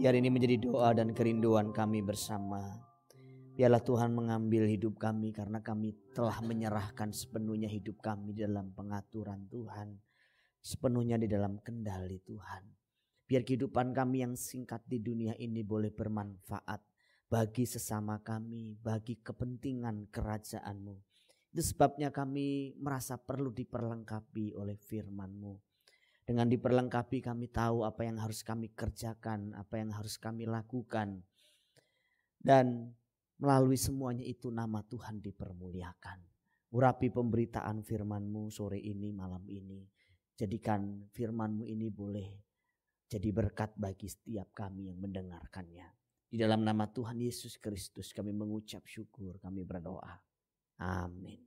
Biar ini menjadi doa dan kerinduan kami bersama. Biarlah Tuhan mengambil hidup kami karena kami telah menyerahkan sepenuhnya hidup kami di dalam pengaturan Tuhan. Sepenuhnya di dalam kendali Tuhan. Biar kehidupan kami yang singkat di dunia ini boleh bermanfaat bagi sesama kami, bagi kepentingan kerajaanMu. Itu sebabnya kami merasa perlu diperlengkapi oleh FirmanMu. mu dengan diperlengkapi kami tahu apa yang harus kami kerjakan, apa yang harus kami lakukan. Dan melalui semuanya itu nama Tuhan dipermuliakan. Urapi pemberitaan FirmanMu sore ini, malam ini. Jadikan FirmanMu ini boleh jadi berkat bagi setiap kami yang mendengarkannya. Di dalam nama Tuhan Yesus Kristus kami mengucap syukur, kami berdoa. Amin.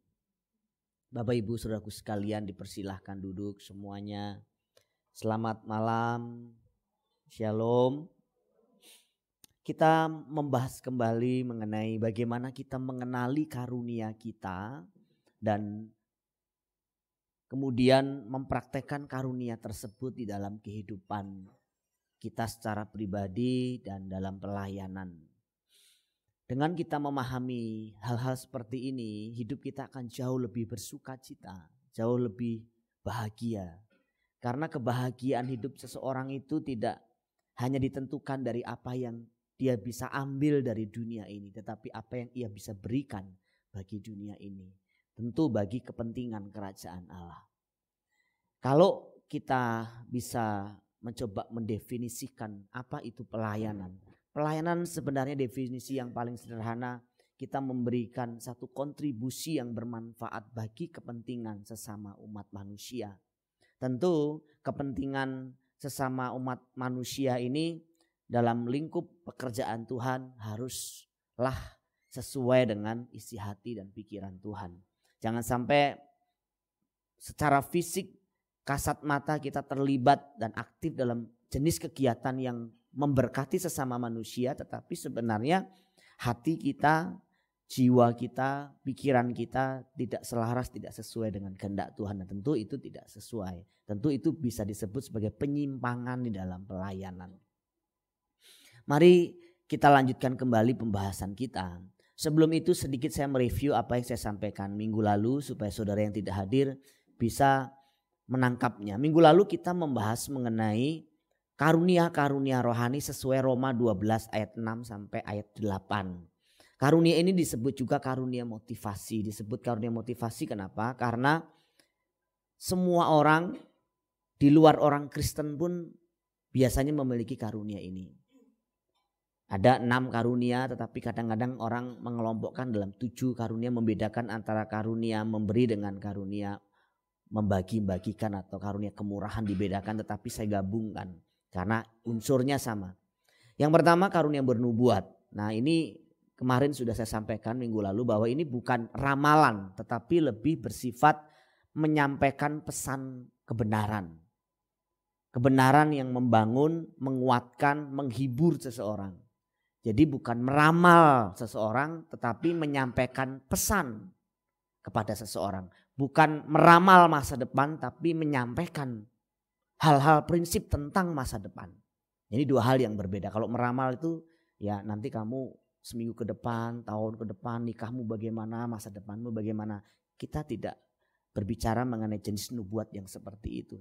Bapak Ibu Saudaraku sekalian dipersilahkan duduk semuanya. Selamat malam. Shalom. Kita membahas kembali mengenai bagaimana kita mengenali karunia kita dan kemudian mempraktekkan karunia tersebut di dalam kehidupan kita secara pribadi dan dalam pelayanan. Dengan kita memahami hal-hal seperti ini, hidup kita akan jauh lebih bersuka cita, jauh lebih bahagia, karena kebahagiaan hidup seseorang itu tidak hanya ditentukan dari apa yang dia bisa ambil dari dunia ini, tetapi apa yang ia bisa berikan bagi dunia ini. Tentu bagi kepentingan kerajaan Allah. Kalau kita bisa mencoba mendefinisikan apa itu pelayanan. Pelayanan sebenarnya definisi yang paling sederhana kita memberikan satu kontribusi yang bermanfaat bagi kepentingan sesama umat manusia Tentu kepentingan sesama umat manusia ini dalam lingkup pekerjaan Tuhan haruslah sesuai dengan isi hati dan pikiran Tuhan. Jangan sampai secara fisik kasat mata kita terlibat dan aktif dalam jenis kegiatan yang memberkati sesama manusia tetapi sebenarnya hati kita jiwa kita, pikiran kita tidak selaras, tidak sesuai dengan kehendak Tuhan dan tentu itu tidak sesuai. Tentu itu bisa disebut sebagai penyimpangan di dalam pelayanan. Mari kita lanjutkan kembali pembahasan kita. Sebelum itu sedikit saya mereview apa yang saya sampaikan minggu lalu supaya saudara yang tidak hadir bisa menangkapnya. Minggu lalu kita membahas mengenai karunia-karunia rohani sesuai Roma 12 ayat 6 sampai ayat 8. Karunia ini disebut juga karunia motivasi. Disebut karunia motivasi kenapa? Karena semua orang di luar orang Kristen pun biasanya memiliki karunia ini. Ada enam karunia tetapi kadang-kadang orang mengelompokkan dalam tujuh karunia membedakan antara karunia memberi dengan karunia membagi-bagikan atau karunia kemurahan dibedakan tetapi saya gabungkan karena unsurnya sama. Yang pertama karunia bernubuat. Nah ini Kemarin sudah saya sampaikan minggu lalu bahwa ini bukan ramalan tetapi lebih bersifat menyampaikan pesan kebenaran. Kebenaran yang membangun, menguatkan, menghibur seseorang. Jadi bukan meramal seseorang tetapi menyampaikan pesan kepada seseorang. Bukan meramal masa depan tapi menyampaikan hal-hal prinsip tentang masa depan. Ini dua hal yang berbeda. Kalau meramal itu ya nanti kamu seminggu ke depan, tahun ke depan, nikahmu bagaimana, masa depanmu bagaimana. Kita tidak berbicara mengenai jenis nubuat yang seperti itu.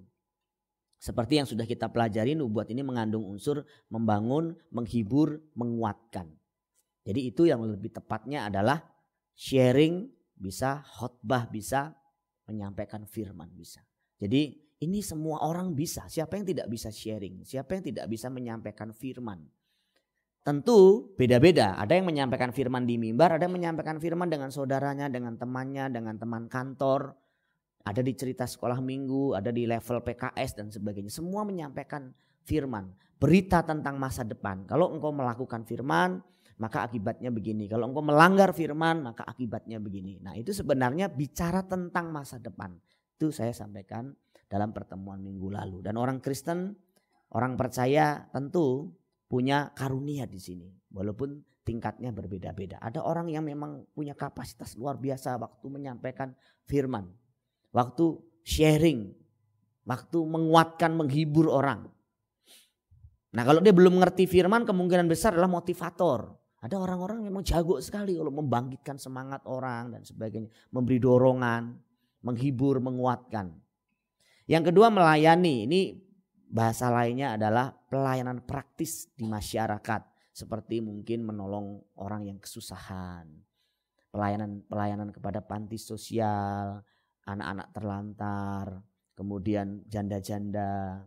Seperti yang sudah kita pelajari, nubuat ini mengandung unsur membangun, menghibur, menguatkan. Jadi itu yang lebih tepatnya adalah sharing, bisa khotbah, bisa menyampaikan firman, bisa. Jadi ini semua orang bisa. Siapa yang tidak bisa sharing? Siapa yang tidak bisa menyampaikan firman? Tentu beda-beda. Ada yang menyampaikan firman di mimbar, ada yang menyampaikan firman dengan saudaranya, dengan temannya, dengan teman kantor. Ada di cerita sekolah minggu, ada di level PKS dan sebagainya. Semua menyampaikan firman, berita tentang masa depan. Kalau engkau melakukan firman, maka akibatnya begini. Kalau engkau melanggar firman, maka akibatnya begini. Nah, itu sebenarnya bicara tentang masa depan. Itu saya sampaikan dalam pertemuan minggu lalu. Dan orang Kristen, orang percaya tentu punya karunia di sini. Walaupun tingkatnya berbeda-beda. Ada orang yang memang punya kapasitas luar biasa waktu menyampaikan firman. Waktu sharing. Waktu menguatkan, menghibur orang. Nah kalau dia belum mengerti firman kemungkinan besar adalah motivator. Ada orang-orang memang jago sekali kalau membangkitkan semangat orang dan sebagainya. Memberi dorongan, menghibur, menguatkan. Yang kedua melayani. Ini Bahasa lainnya adalah pelayanan praktis di masyarakat seperti mungkin menolong orang yang kesusahan, pelayanan pelayanan kepada panti sosial, anak-anak terlantar, kemudian janda-janda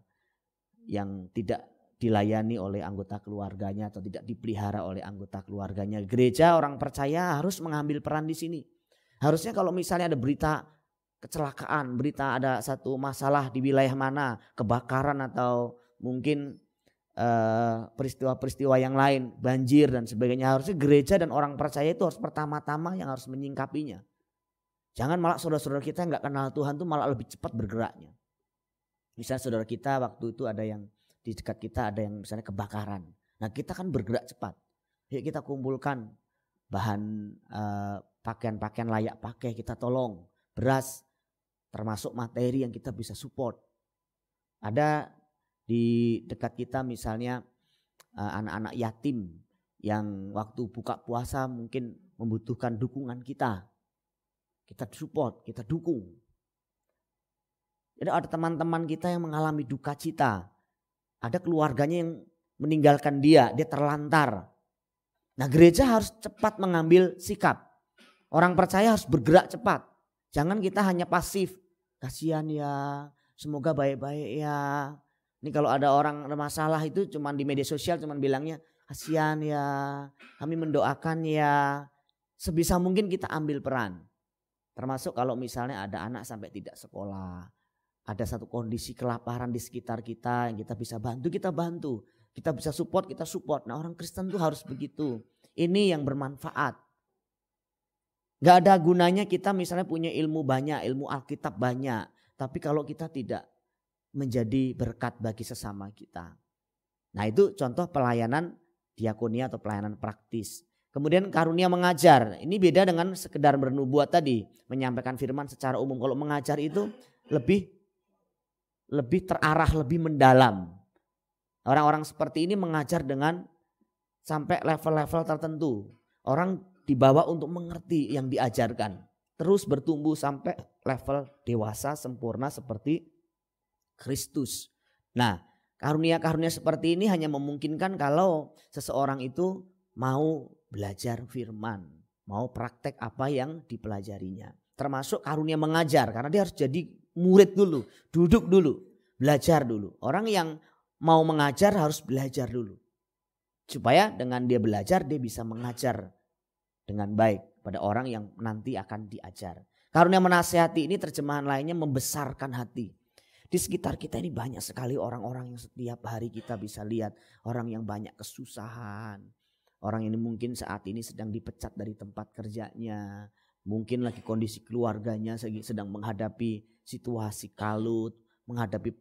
yang tidak dilayani oleh anggota keluarganya atau tidak dipelihara oleh anggota keluarganya. Gereja orang percaya harus mengambil peran di sini. Harusnya kalau misalnya ada berita kecelakaan, berita ada satu masalah di wilayah mana, kebakaran atau mungkin eh, peristiwa-peristiwa uh, yang lain, banjir dan sebagainya. Harusnya gereja dan orang percaya itu harus pertama-tama yang harus menyingkapinya. Jangan malah saudara-saudara kita yang nggak kenal Tuhan tuh malah lebih cepat bergeraknya. Misalnya saudara kita waktu itu ada yang di dekat kita ada yang misalnya kebakaran. Nah kita kan bergerak cepat. Yuk kita kumpulkan bahan eh, pakaian-pakaian uh, pakaian -pakaian layak pakai kita tolong. Beras termasuk materi yang kita bisa support. Ada di dekat kita misalnya eh, anak-anak yatim yang waktu buka puasa mungkin membutuhkan dukungan kita. Kita support, kita dukung. Jadi ada teman-teman kita yang mengalami duka cita. Ada keluarganya yang meninggalkan dia, dia terlantar. Nah gereja harus cepat mengambil sikap. Orang percaya harus bergerak cepat. Jangan kita hanya pasif kasihan ya, semoga baik-baik ya. Ini kalau ada orang masalah itu cuman di media sosial cuman bilangnya kasihan ya, kami mendoakan ya. Sebisa mungkin kita ambil peran. Termasuk kalau misalnya ada anak sampai tidak sekolah, ada satu kondisi kelaparan di sekitar kita yang kita bisa bantu, kita bantu. Kita bisa support, kita support. Nah orang Kristen tuh harus begitu. Ini yang bermanfaat. Gak ada gunanya kita misalnya punya ilmu banyak, ilmu Alkitab banyak. Tapi kalau kita tidak menjadi berkat bagi sesama kita. Nah itu contoh pelayanan diakonia atau pelayanan praktis. Kemudian karunia mengajar. Ini beda dengan sekedar bernubuat tadi. Menyampaikan firman secara umum. Kalau mengajar itu lebih lebih terarah, lebih mendalam. Orang-orang seperti ini mengajar dengan sampai level-level tertentu. Orang dibawa untuk mengerti yang diajarkan. Terus bertumbuh sampai level dewasa sempurna seperti Kristus. Nah, karunia-karunia seperti ini hanya memungkinkan kalau seseorang itu mau belajar firman, mau praktek apa yang dipelajarinya. Termasuk karunia mengajar karena dia harus jadi murid dulu, duduk dulu, belajar dulu. Orang yang mau mengajar harus belajar dulu. Supaya dengan dia belajar dia bisa mengajar dengan baik pada orang yang nanti akan diajar. Karunia menasehati ini terjemahan lainnya membesarkan hati. Di sekitar kita ini banyak sekali orang-orang yang setiap hari kita bisa lihat. Orang yang banyak kesusahan. Orang ini mungkin saat ini sedang dipecat dari tempat kerjanya. Mungkin lagi kondisi keluarganya sedang menghadapi situasi kalut. Menghadapi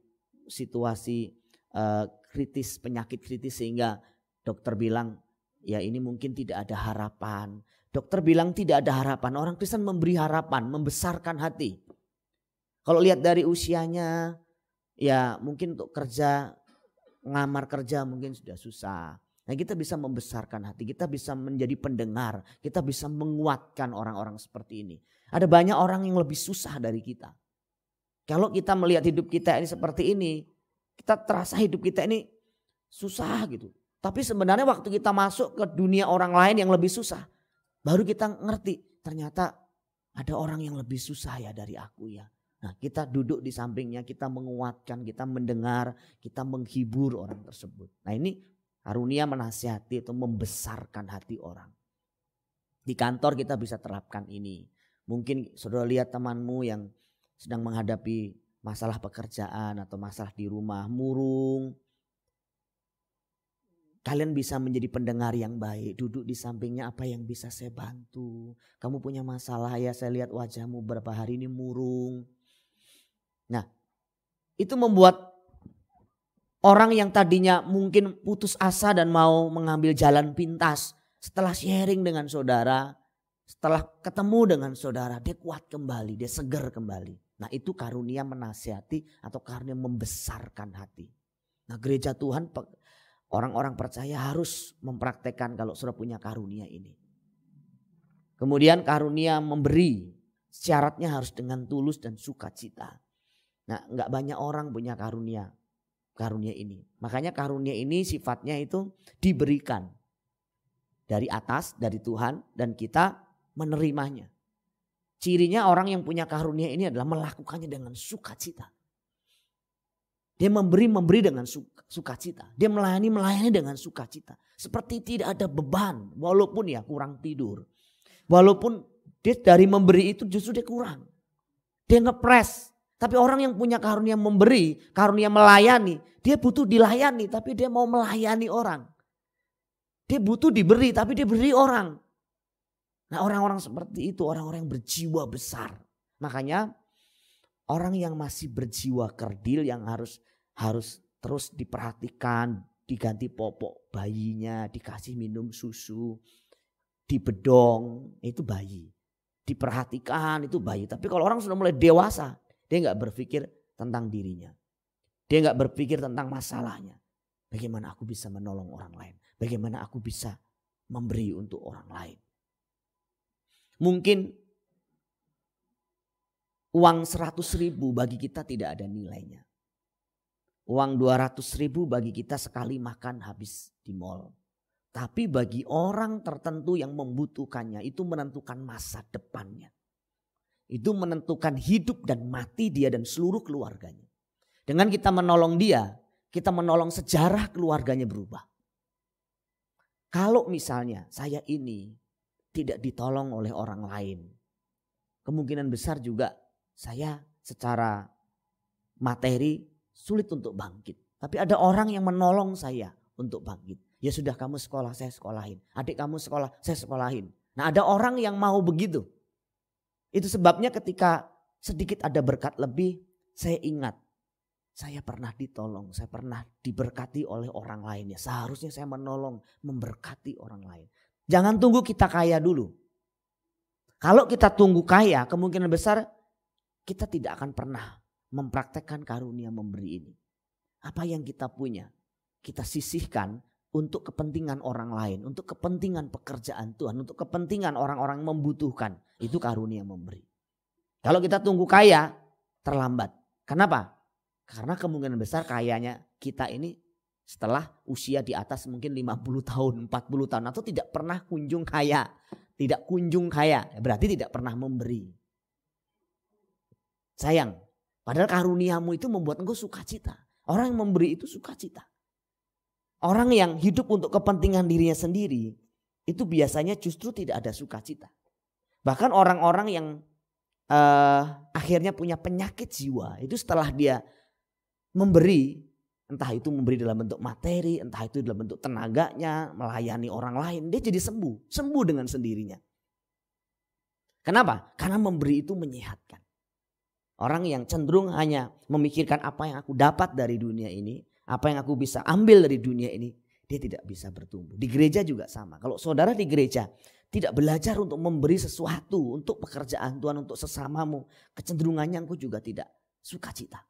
situasi uh, kritis, penyakit kritis sehingga dokter bilang ya ini mungkin tidak ada harapan. Dokter bilang tidak ada harapan. Orang Kristen memberi harapan, membesarkan hati. Kalau lihat dari usianya, ya mungkin untuk kerja, ngamar kerja mungkin sudah susah. Nah kita bisa membesarkan hati, kita bisa menjadi pendengar, kita bisa menguatkan orang-orang seperti ini. Ada banyak orang yang lebih susah dari kita. Kalau kita melihat hidup kita ini seperti ini, kita terasa hidup kita ini susah gitu. Tapi sebenarnya waktu kita masuk ke dunia orang lain yang lebih susah, Baru kita ngerti ternyata ada orang yang lebih susah ya dari aku ya. Nah, kita duduk di sampingnya, kita menguatkan, kita mendengar, kita menghibur orang tersebut. Nah, ini karunia menasihati itu membesarkan hati orang. Di kantor kita bisa terapkan ini. Mungkin saudara lihat temanmu yang sedang menghadapi masalah pekerjaan atau masalah di rumah, murung, Kalian bisa menjadi pendengar yang baik, duduk di sampingnya apa yang bisa saya bantu. Kamu punya masalah ya, saya lihat wajahmu berapa hari ini murung. Nah, itu membuat orang yang tadinya mungkin putus asa dan mau mengambil jalan pintas, setelah sharing dengan saudara, setelah ketemu dengan saudara, dia kuat kembali, dia seger kembali. Nah, itu karunia menasihati atau karunia membesarkan hati. Nah, gereja Tuhan Orang-orang percaya harus mempraktekkan kalau sudah punya karunia ini. Kemudian karunia memberi syaratnya harus dengan tulus dan sukacita. Nah, nggak banyak orang punya karunia karunia ini. Makanya karunia ini sifatnya itu diberikan dari atas, dari Tuhan dan kita menerimanya. Cirinya orang yang punya karunia ini adalah melakukannya dengan sukacita. Dia memberi memberi dengan suka, sukacita. Dia melayani melayani dengan sukacita. Seperti tidak ada beban walaupun ya kurang tidur. Walaupun dia dari memberi itu justru dia kurang. Dia ngepres. Tapi orang yang punya karunia memberi, karunia melayani, dia butuh dilayani tapi dia mau melayani orang. Dia butuh diberi tapi dia beri orang. Nah orang-orang seperti itu orang-orang yang berjiwa besar. Makanya orang yang masih berjiwa kerdil yang harus harus terus diperhatikan, diganti popok bayinya, dikasih minum susu, dibedong, itu bayi. Diperhatikan itu bayi. Tapi kalau orang sudah mulai dewasa, dia nggak berpikir tentang dirinya. Dia nggak berpikir tentang masalahnya. Bagaimana aku bisa menolong orang lain? Bagaimana aku bisa memberi untuk orang lain? Mungkin Uang 100 ribu bagi kita tidak ada nilainya. Uang 200 ribu bagi kita sekali makan habis di mall. Tapi bagi orang tertentu yang membutuhkannya itu menentukan masa depannya. Itu menentukan hidup dan mati dia dan seluruh keluarganya. Dengan kita menolong dia, kita menolong sejarah keluarganya berubah. Kalau misalnya saya ini tidak ditolong oleh orang lain, kemungkinan besar juga saya secara materi sulit untuk bangkit. Tapi ada orang yang menolong saya untuk bangkit. Ya sudah kamu sekolah, saya sekolahin. Adik kamu sekolah, saya sekolahin. Nah ada orang yang mau begitu. Itu sebabnya ketika sedikit ada berkat lebih, saya ingat. Saya pernah ditolong, saya pernah diberkati oleh orang lain. Ya, seharusnya saya menolong, memberkati orang lain. Jangan tunggu kita kaya dulu. Kalau kita tunggu kaya, kemungkinan besar kita tidak akan pernah mempraktekkan karunia memberi ini. Apa yang kita punya, kita sisihkan untuk kepentingan orang lain, untuk kepentingan pekerjaan Tuhan, untuk kepentingan orang-orang membutuhkan. Itu karunia memberi. Kalau kita tunggu kaya, terlambat. Kenapa? Karena kemungkinan besar kayanya kita ini setelah usia di atas mungkin 50 tahun, 40 tahun atau tidak pernah kunjung kaya, tidak kunjung kaya, berarti tidak pernah memberi. Sayang, padahal karuniamu itu membuat engkau sukacita. Orang yang memberi itu sukacita. Orang yang hidup untuk kepentingan dirinya sendiri itu biasanya justru tidak ada sukacita. Bahkan orang-orang yang uh, akhirnya punya penyakit jiwa itu setelah dia memberi entah itu memberi dalam bentuk materi, entah itu dalam bentuk tenaganya, melayani orang lain, dia jadi sembuh, sembuh dengan sendirinya. Kenapa? Karena memberi itu menyehatkan. Orang yang cenderung hanya memikirkan apa yang aku dapat dari dunia ini, apa yang aku bisa ambil dari dunia ini, dia tidak bisa bertumbuh. Di gereja juga sama. Kalau saudara di gereja tidak belajar untuk memberi sesuatu untuk pekerjaan Tuhan, untuk sesamamu, kecenderungannya aku juga tidak suka cita.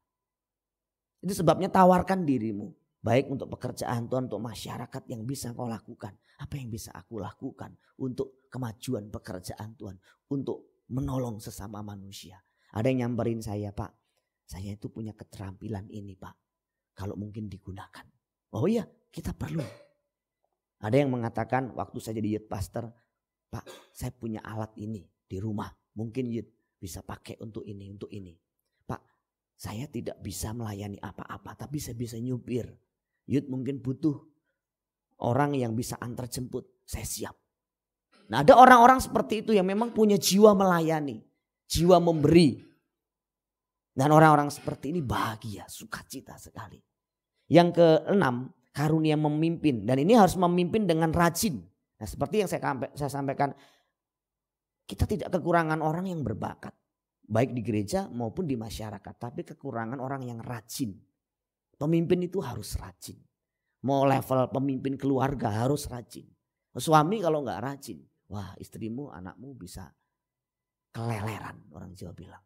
Itu sebabnya tawarkan dirimu, baik untuk pekerjaan Tuhan, untuk masyarakat yang bisa kau lakukan. Apa yang bisa aku lakukan untuk kemajuan pekerjaan Tuhan, untuk menolong sesama manusia. Ada yang nyamperin saya, Pak. Saya itu punya keterampilan ini, Pak. Kalau mungkin digunakan. Oh iya, kita perlu. Ada yang mengatakan waktu saya jadi youth pastor, Pak, saya punya alat ini di rumah. Mungkin youth bisa pakai untuk ini, untuk ini. Pak, saya tidak bisa melayani apa-apa, tapi saya bisa nyupir. Youth mungkin butuh orang yang bisa antar jemput. Saya siap. Nah ada orang-orang seperti itu yang memang punya jiwa melayani jiwa memberi. Dan orang-orang seperti ini bahagia, sukacita sekali. Yang keenam, karunia memimpin. Dan ini harus memimpin dengan rajin. Nah seperti yang saya sampaikan, kita tidak kekurangan orang yang berbakat. Baik di gereja maupun di masyarakat. Tapi kekurangan orang yang rajin. Pemimpin itu harus rajin. Mau level pemimpin keluarga harus rajin. Suami kalau nggak rajin, wah istrimu, anakmu bisa keleleran orang Jawa bilang.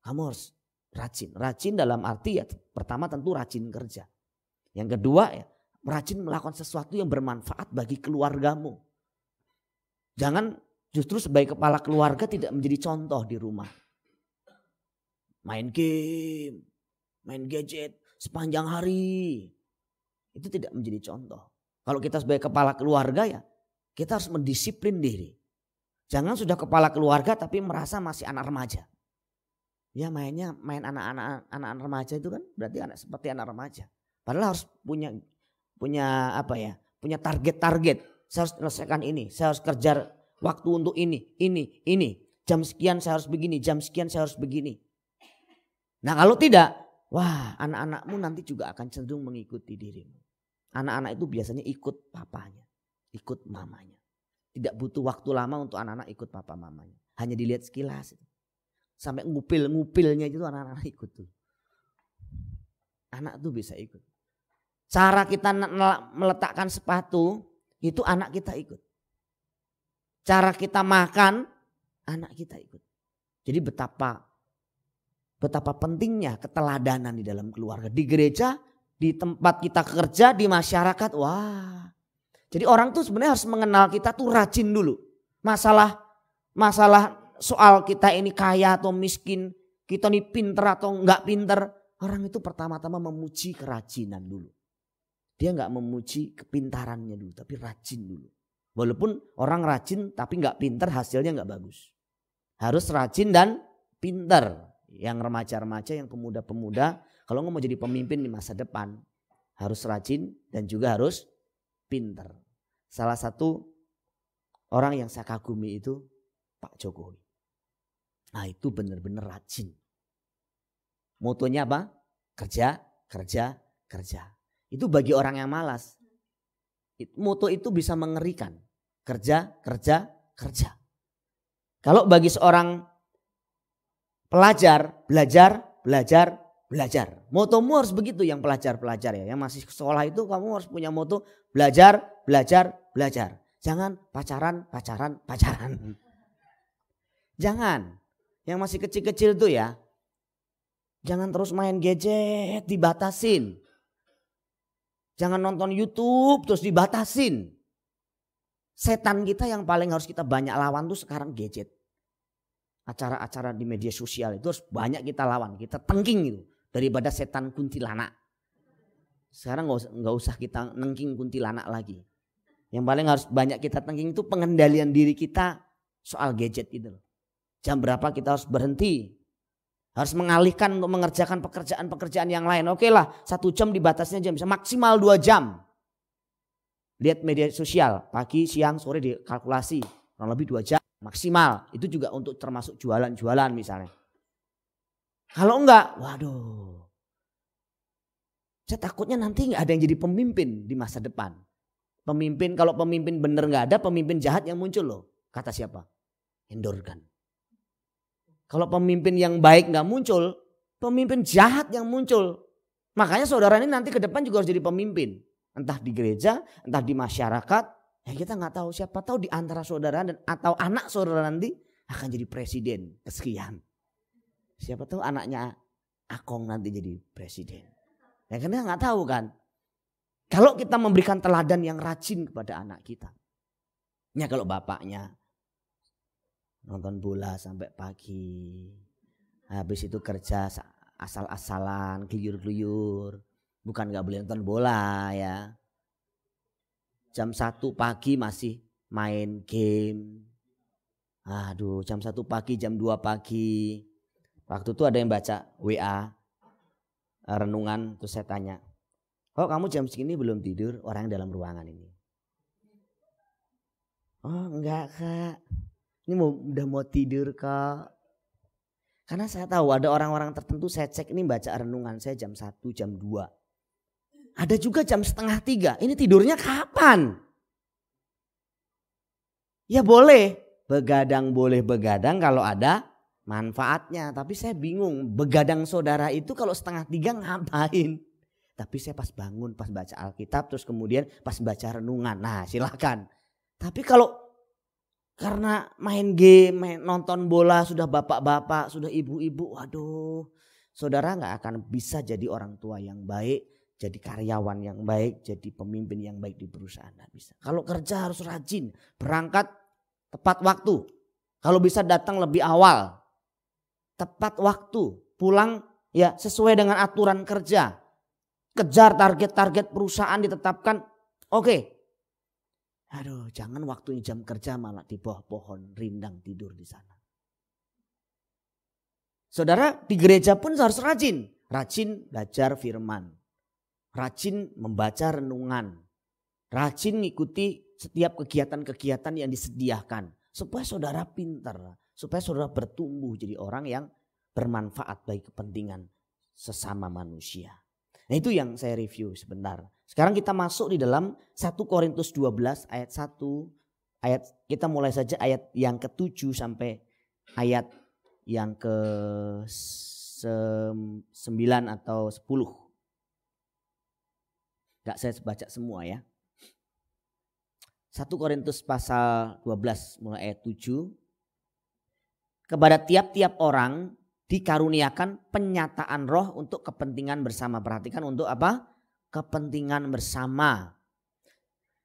Kamu harus rajin. Rajin dalam arti ya pertama tentu rajin kerja. Yang kedua ya rajin melakukan sesuatu yang bermanfaat bagi keluargamu. Jangan justru sebagai kepala keluarga tidak menjadi contoh di rumah. Main game, main gadget sepanjang hari. Itu tidak menjadi contoh. Kalau kita sebagai kepala keluarga ya kita harus mendisiplin diri. Jangan sudah kepala keluarga tapi merasa masih anak remaja. Ya mainnya main anak-anak anak remaja itu kan berarti anak seperti anak remaja. Padahal harus punya punya apa ya? Punya target-target. Saya harus selesaikan ini, saya harus kerja waktu untuk ini, ini, ini. Jam sekian saya harus begini, jam sekian saya harus begini. Nah, kalau tidak, wah, anak-anakmu nanti juga akan cenderung mengikuti dirimu. Anak-anak itu biasanya ikut papanya, ikut mamanya. Tidak butuh waktu lama untuk anak-anak ikut papa mamanya. Hanya dilihat sekilas. Sampai ngupil-ngupilnya itu anak-anak ikut tuh. Anak tuh bisa ikut. Cara kita meletakkan sepatu itu anak kita ikut. Cara kita makan anak kita ikut. Jadi betapa betapa pentingnya keteladanan di dalam keluarga, di gereja, di tempat kita kerja, di masyarakat. Wah, jadi orang tuh sebenarnya harus mengenal kita tuh rajin dulu. Masalah masalah soal kita ini kaya atau miskin, kita ini pinter atau nggak pinter. Orang itu pertama-tama memuji kerajinan dulu. Dia nggak memuji kepintarannya dulu, tapi rajin dulu. Walaupun orang rajin tapi nggak pinter hasilnya nggak bagus. Harus rajin dan pinter. Yang remaja-remaja, yang pemuda-pemuda. Kalau nggak mau jadi pemimpin di masa depan harus rajin dan juga harus pinter. Salah satu orang yang saya kagumi itu Pak Jokowi. Nah itu benar-benar rajin. Motonya apa? Kerja, kerja, kerja. Itu bagi orang yang malas. Moto itu bisa mengerikan. Kerja, kerja, kerja. Kalau bagi seorang pelajar, belajar, belajar, belajar. Motomu harus begitu yang pelajar-pelajar ya. Yang masih sekolah itu kamu harus punya moto belajar, belajar, belajar. Jangan pacaran, pacaran, pacaran. Jangan. Yang masih kecil-kecil tuh ya. Jangan terus main gadget, dibatasin. Jangan nonton YouTube terus dibatasin. Setan kita yang paling harus kita banyak lawan tuh sekarang gadget. Acara-acara di media sosial itu harus banyak kita lawan, kita tengking gitu daripada setan kuntilanak. Sekarang nggak gak usah kita nengking kuntilanak lagi. Yang paling harus banyak kita tengking itu pengendalian diri kita soal gadget itu Jam berapa kita harus berhenti. Harus mengalihkan untuk mengerjakan pekerjaan-pekerjaan yang lain. Oke lah satu jam dibatasnya jam bisa maksimal dua jam. Lihat media sosial pagi, siang, sore dikalkulasi kurang lebih dua jam maksimal. Itu juga untuk termasuk jualan-jualan misalnya. Kalau enggak, waduh. Saya takutnya nanti enggak ada yang jadi pemimpin di masa depan. Pemimpin kalau pemimpin benar nggak ada, pemimpin jahat yang muncul loh. Kata siapa? Endorgan. Kalau pemimpin yang baik nggak muncul, pemimpin jahat yang muncul. Makanya saudara ini nanti ke depan juga harus jadi pemimpin. Entah di gereja, entah di masyarakat. Ya kita nggak tahu siapa tahu di antara saudara dan atau anak saudara nanti akan jadi presiden kesekian. Siapa tahu anaknya Akong nanti jadi presiden. Ya karena nggak tahu kan. Kalau kita memberikan teladan yang rajin kepada anak kita. Ya kalau bapaknya nonton bola sampai pagi. Habis itu kerja asal-asalan, keluyur-keluyur, Bukan gak boleh nonton bola ya. Jam satu pagi masih main game. Aduh, jam satu pagi, jam 2 pagi. Waktu itu ada yang baca WA renungan terus saya tanya, kok oh, kamu jam segini belum tidur orang dalam ruangan ini. Oh enggak kak. Ini mau, udah mau tidur kak. Karena saya tahu ada orang-orang tertentu saya cek ini baca renungan saya jam 1, jam 2. Ada juga jam setengah tiga. Ini tidurnya kapan? Ya boleh. Begadang boleh begadang kalau ada manfaatnya. Tapi saya bingung. Begadang saudara itu kalau setengah tiga ngapain? Tapi saya pas bangun, pas baca Alkitab, terus kemudian pas baca renungan. Nah silakan. Tapi kalau karena main game, main, nonton bola, sudah bapak-bapak, sudah ibu-ibu, waduh, saudara nggak akan bisa jadi orang tua yang baik, jadi karyawan yang baik, jadi pemimpin yang baik di perusahaan nggak bisa. Kalau kerja harus rajin, berangkat tepat waktu. Kalau bisa datang lebih awal, tepat waktu, pulang ya sesuai dengan aturan kerja kejar target-target perusahaan ditetapkan. Oke. Aduh, jangan waktunya jam kerja malah di bawah pohon rindang tidur di sana. Saudara, di gereja pun harus rajin. Rajin belajar firman. Rajin membaca renungan. Rajin ngikuti setiap kegiatan-kegiatan yang disediakan. Supaya saudara pintar. Supaya saudara bertumbuh jadi orang yang bermanfaat bagi kepentingan sesama manusia. Nah itu yang saya review sebentar. Sekarang kita masuk di dalam 1 Korintus 12 ayat 1 ayat kita mulai saja ayat yang ke-7 sampai ayat yang ke-9 atau 10. Gak saya baca semua ya. 1 Korintus pasal 12 mulai ayat 7. Kepada tiap-tiap orang dikaruniakan penyataan roh untuk kepentingan bersama. Perhatikan untuk apa? Kepentingan bersama.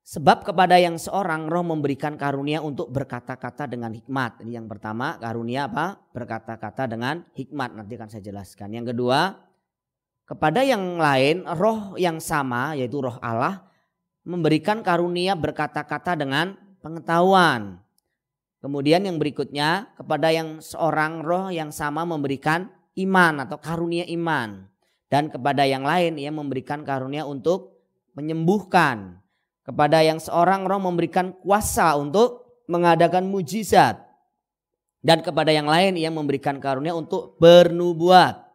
Sebab kepada yang seorang roh memberikan karunia untuk berkata-kata dengan hikmat. Ini yang pertama karunia apa? Berkata-kata dengan hikmat. Nanti akan saya jelaskan. Yang kedua kepada yang lain roh yang sama yaitu roh Allah memberikan karunia berkata-kata dengan pengetahuan. Kemudian yang berikutnya kepada yang seorang roh yang sama memberikan iman atau karunia iman dan kepada yang lain ia memberikan karunia untuk menyembuhkan. Kepada yang seorang roh memberikan kuasa untuk mengadakan mujizat dan kepada yang lain ia memberikan karunia untuk bernubuat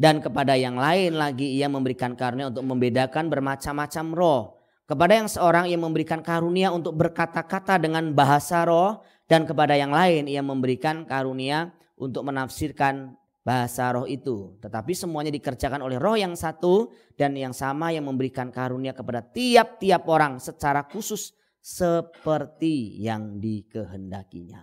dan kepada yang lain lagi ia memberikan karunia untuk membedakan bermacam-macam roh. Kepada yang seorang ia memberikan karunia untuk berkata-kata dengan bahasa roh dan kepada yang lain ia memberikan karunia untuk menafsirkan bahasa roh itu. Tetapi semuanya dikerjakan oleh roh yang satu dan yang sama yang memberikan karunia kepada tiap-tiap orang secara khusus seperti yang dikehendakinya.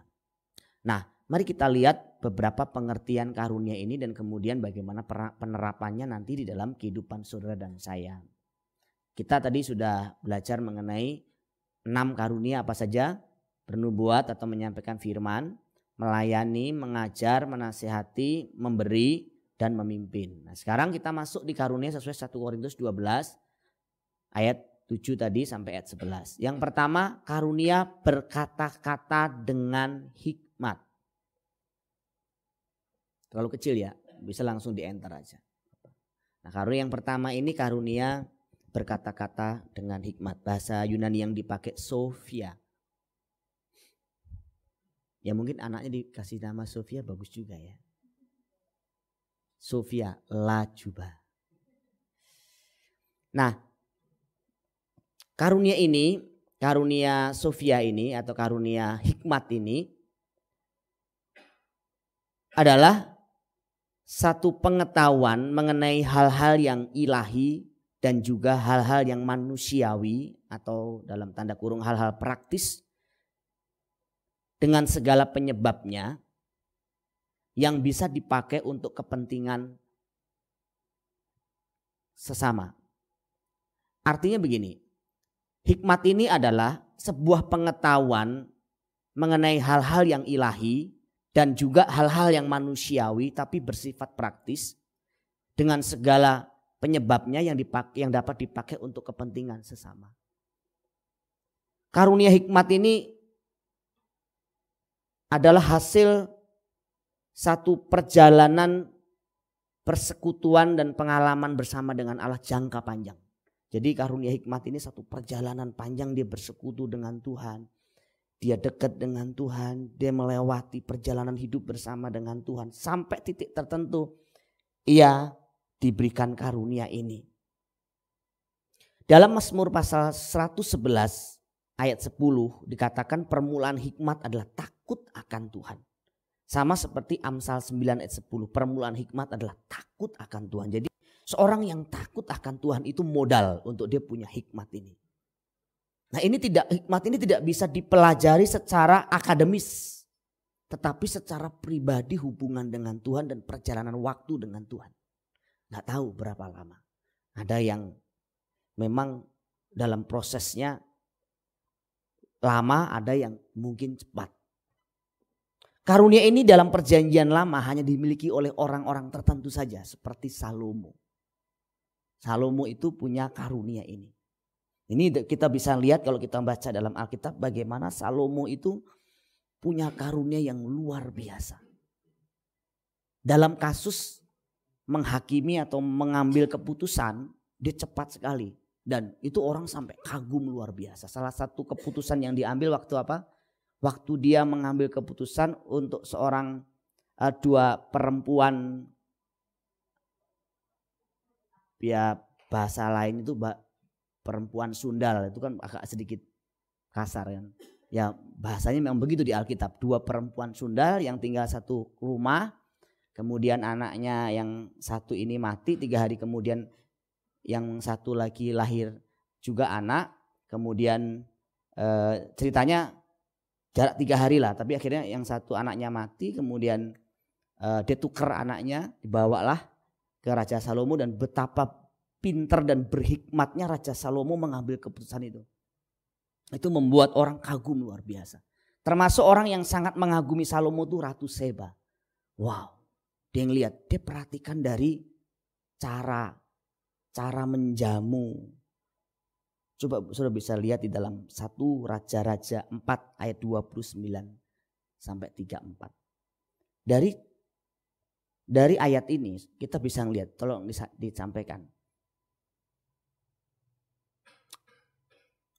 Nah mari kita lihat beberapa pengertian karunia ini dan kemudian bagaimana penerapannya nanti di dalam kehidupan saudara dan saya. Kita tadi sudah belajar mengenai enam karunia apa saja bernubuat atau menyampaikan firman, melayani, mengajar, menasihati, memberi, dan memimpin. Nah, sekarang kita masuk di karunia sesuai 1 Korintus 12 ayat 7 tadi sampai ayat 11. Yang pertama, karunia berkata-kata dengan hikmat. Terlalu kecil ya, bisa langsung di enter aja. Nah, karunia yang pertama ini karunia berkata-kata dengan hikmat. Bahasa Yunani yang dipakai sofia. Ya mungkin anaknya dikasih nama Sofia bagus juga ya. Sofia Lajuba. Nah, karunia ini, karunia Sofia ini atau karunia hikmat ini adalah satu pengetahuan mengenai hal-hal yang ilahi dan juga hal-hal yang manusiawi atau dalam tanda kurung hal-hal praktis dengan segala penyebabnya yang bisa dipakai untuk kepentingan sesama. Artinya begini, hikmat ini adalah sebuah pengetahuan mengenai hal-hal yang ilahi dan juga hal-hal yang manusiawi tapi bersifat praktis dengan segala penyebabnya yang dipakai, yang dapat dipakai untuk kepentingan sesama. Karunia hikmat ini adalah hasil satu perjalanan persekutuan dan pengalaman bersama dengan Allah jangka panjang. Jadi karunia hikmat ini satu perjalanan panjang dia bersekutu dengan Tuhan. Dia dekat dengan Tuhan, dia melewati perjalanan hidup bersama dengan Tuhan sampai titik tertentu ia diberikan karunia ini. Dalam Mazmur pasal 111 ayat 10 dikatakan permulaan hikmat adalah tak takut akan Tuhan. Sama seperti Amsal 9 ayat 10, permulaan hikmat adalah takut akan Tuhan. Jadi seorang yang takut akan Tuhan itu modal untuk dia punya hikmat ini. Nah ini tidak hikmat ini tidak bisa dipelajari secara akademis. Tetapi secara pribadi hubungan dengan Tuhan dan perjalanan waktu dengan Tuhan. Nggak tahu berapa lama. Ada yang memang dalam prosesnya lama, ada yang mungkin cepat. Karunia ini dalam perjanjian lama hanya dimiliki oleh orang-orang tertentu saja seperti Salomo. Salomo itu punya karunia ini. Ini kita bisa lihat kalau kita baca dalam Alkitab bagaimana Salomo itu punya karunia yang luar biasa. Dalam kasus menghakimi atau mengambil keputusan dia cepat sekali dan itu orang sampai kagum luar biasa. Salah satu keputusan yang diambil waktu apa? waktu dia mengambil keputusan untuk seorang uh, dua perempuan ya bahasa lain itu bah, perempuan sundal itu kan agak sedikit kasar kan ya bahasanya memang begitu di Alkitab dua perempuan sundal yang tinggal satu rumah kemudian anaknya yang satu ini mati tiga hari kemudian yang satu lagi lahir juga anak kemudian eh, ceritanya jarak tiga hari lah tapi akhirnya yang satu anaknya mati kemudian uh, dia tuker anaknya dibawalah ke Raja Salomo dan betapa pinter dan berhikmatnya Raja Salomo mengambil keputusan itu itu membuat orang kagum luar biasa termasuk orang yang sangat mengagumi Salomo itu Ratu Seba wow dia lihat dia perhatikan dari cara cara menjamu Coba Saudara bisa lihat di dalam satu Raja-raja 4 ayat 29 sampai 34. Dari dari ayat ini kita bisa lihat tolong disampaikan.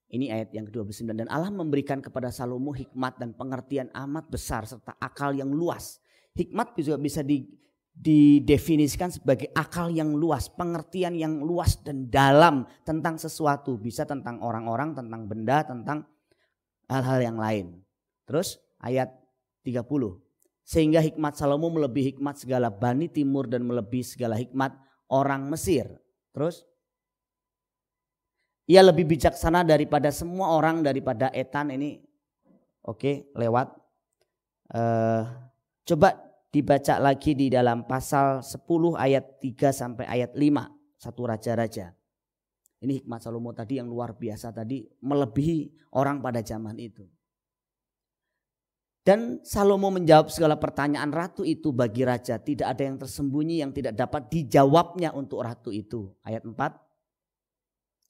Ini ayat yang ke-29 dan Allah memberikan kepada Salomo hikmat dan pengertian amat besar serta akal yang luas. Hikmat juga bisa di, didefinisikan sebagai akal yang luas, pengertian yang luas dan dalam tentang sesuatu, bisa tentang orang-orang, tentang benda, tentang hal-hal yang lain. Terus ayat 30. Sehingga hikmat Salomo melebihi hikmat segala Bani Timur dan melebihi segala hikmat orang Mesir. Terus ia lebih bijaksana daripada semua orang daripada Etan ini. Oke, lewat. Uh, coba dibaca lagi di dalam pasal 10 ayat 3 sampai ayat 5 satu raja-raja. Ini hikmat Salomo tadi yang luar biasa tadi melebihi orang pada zaman itu. Dan Salomo menjawab segala pertanyaan ratu itu bagi raja. Tidak ada yang tersembunyi yang tidak dapat dijawabnya untuk ratu itu. Ayat 4.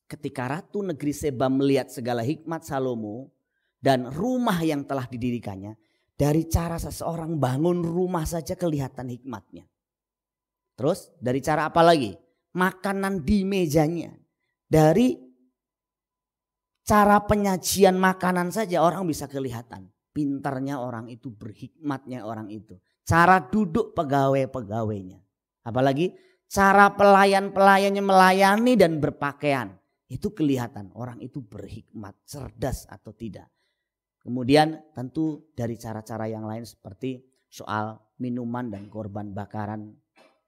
Ketika ratu negeri Seba melihat segala hikmat Salomo dan rumah yang telah didirikannya. Dari cara seseorang bangun rumah saja kelihatan hikmatnya. Terus dari cara apa lagi? Makanan di mejanya. Dari cara penyajian makanan saja orang bisa kelihatan. Pintarnya orang itu, berhikmatnya orang itu. Cara duduk pegawai-pegawainya. Apalagi cara pelayan-pelayannya melayani dan berpakaian. Itu kelihatan orang itu berhikmat, cerdas atau tidak. Kemudian tentu dari cara-cara yang lain seperti soal minuman dan korban bakaran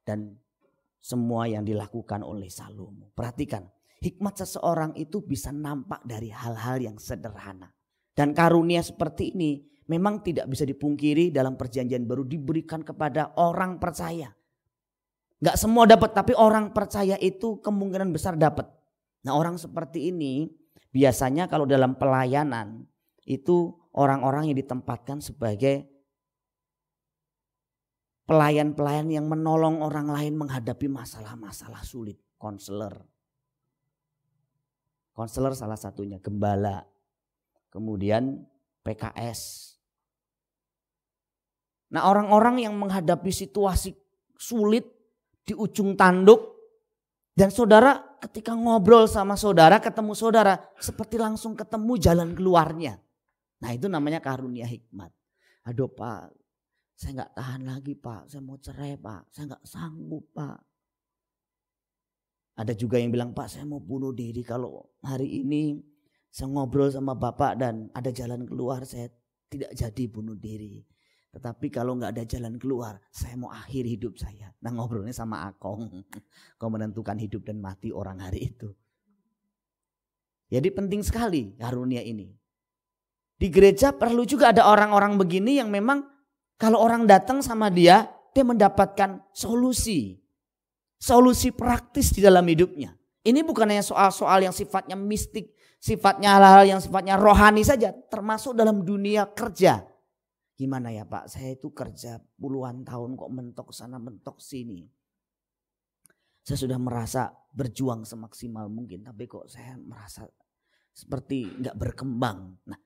dan semua yang dilakukan oleh Salomo. Perhatikan, hikmat seseorang itu bisa nampak dari hal-hal yang sederhana. Dan karunia seperti ini memang tidak bisa dipungkiri dalam perjanjian baru diberikan kepada orang percaya. Gak semua dapat tapi orang percaya itu kemungkinan besar dapat. Nah orang seperti ini biasanya kalau dalam pelayanan itu orang-orang yang ditempatkan sebagai pelayan-pelayan yang menolong orang lain menghadapi masalah-masalah sulit, konselor. Konselor salah satunya, gembala. Kemudian PKS. Nah, orang-orang yang menghadapi situasi sulit di ujung tanduk dan saudara ketika ngobrol sama saudara, ketemu saudara, seperti langsung ketemu jalan keluarnya. Nah itu namanya karunia hikmat. Aduh Pak, saya nggak tahan lagi Pak, saya mau cerai Pak, saya nggak sanggup Pak. Ada juga yang bilang Pak saya mau bunuh diri kalau hari ini saya ngobrol sama Bapak dan ada jalan keluar saya tidak jadi bunuh diri. Tetapi kalau nggak ada jalan keluar, saya mau akhir hidup saya. Nah ngobrolnya sama Akong. Kau menentukan hidup dan mati orang hari itu. Jadi penting sekali karunia ini. Di gereja perlu juga ada orang-orang begini yang memang kalau orang datang sama dia, dia mendapatkan solusi. Solusi praktis di dalam hidupnya. Ini bukan hanya soal-soal yang sifatnya mistik, sifatnya hal-hal yang sifatnya rohani saja, termasuk dalam dunia kerja. Gimana ya Pak, saya itu kerja puluhan tahun kok mentok sana mentok sini. Saya sudah merasa berjuang semaksimal mungkin, tapi kok saya merasa seperti nggak berkembang. Nah,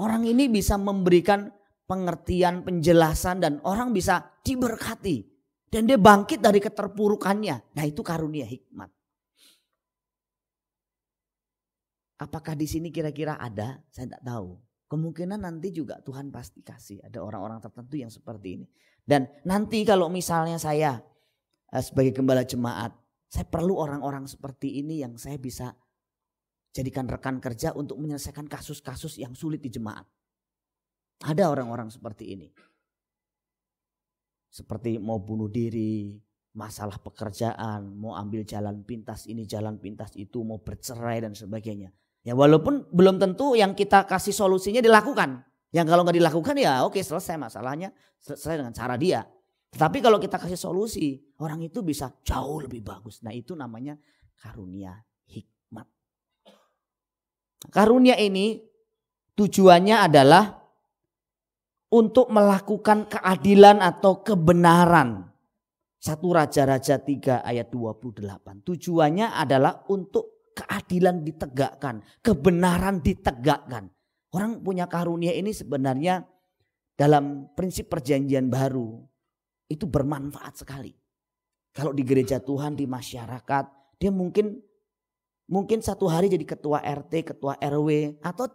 Orang ini bisa memberikan pengertian, penjelasan dan orang bisa diberkati. Dan dia bangkit dari keterpurukannya. Nah itu karunia hikmat. Apakah di sini kira-kira ada? Saya tidak tahu. Kemungkinan nanti juga Tuhan pasti kasih. Ada orang-orang tertentu yang seperti ini. Dan nanti kalau misalnya saya eh, sebagai gembala jemaat. Saya perlu orang-orang seperti ini yang saya bisa jadikan rekan kerja untuk menyelesaikan kasus-kasus yang sulit di jemaat. Ada orang-orang seperti ini. Seperti mau bunuh diri, masalah pekerjaan, mau ambil jalan pintas ini, jalan pintas itu, mau bercerai dan sebagainya. Ya walaupun belum tentu yang kita kasih solusinya dilakukan. Yang kalau nggak dilakukan ya oke selesai masalahnya, selesai dengan cara dia. Tetapi kalau kita kasih solusi, orang itu bisa jauh lebih bagus. Nah itu namanya karunia Karunia ini tujuannya adalah untuk melakukan keadilan atau kebenaran. Satu Raja-Raja 3 ayat 28. Tujuannya adalah untuk keadilan ditegakkan, kebenaran ditegakkan. Orang punya karunia ini sebenarnya dalam prinsip perjanjian baru itu bermanfaat sekali. Kalau di gereja Tuhan, di masyarakat, dia mungkin mungkin satu hari jadi ketua RT, ketua RW atau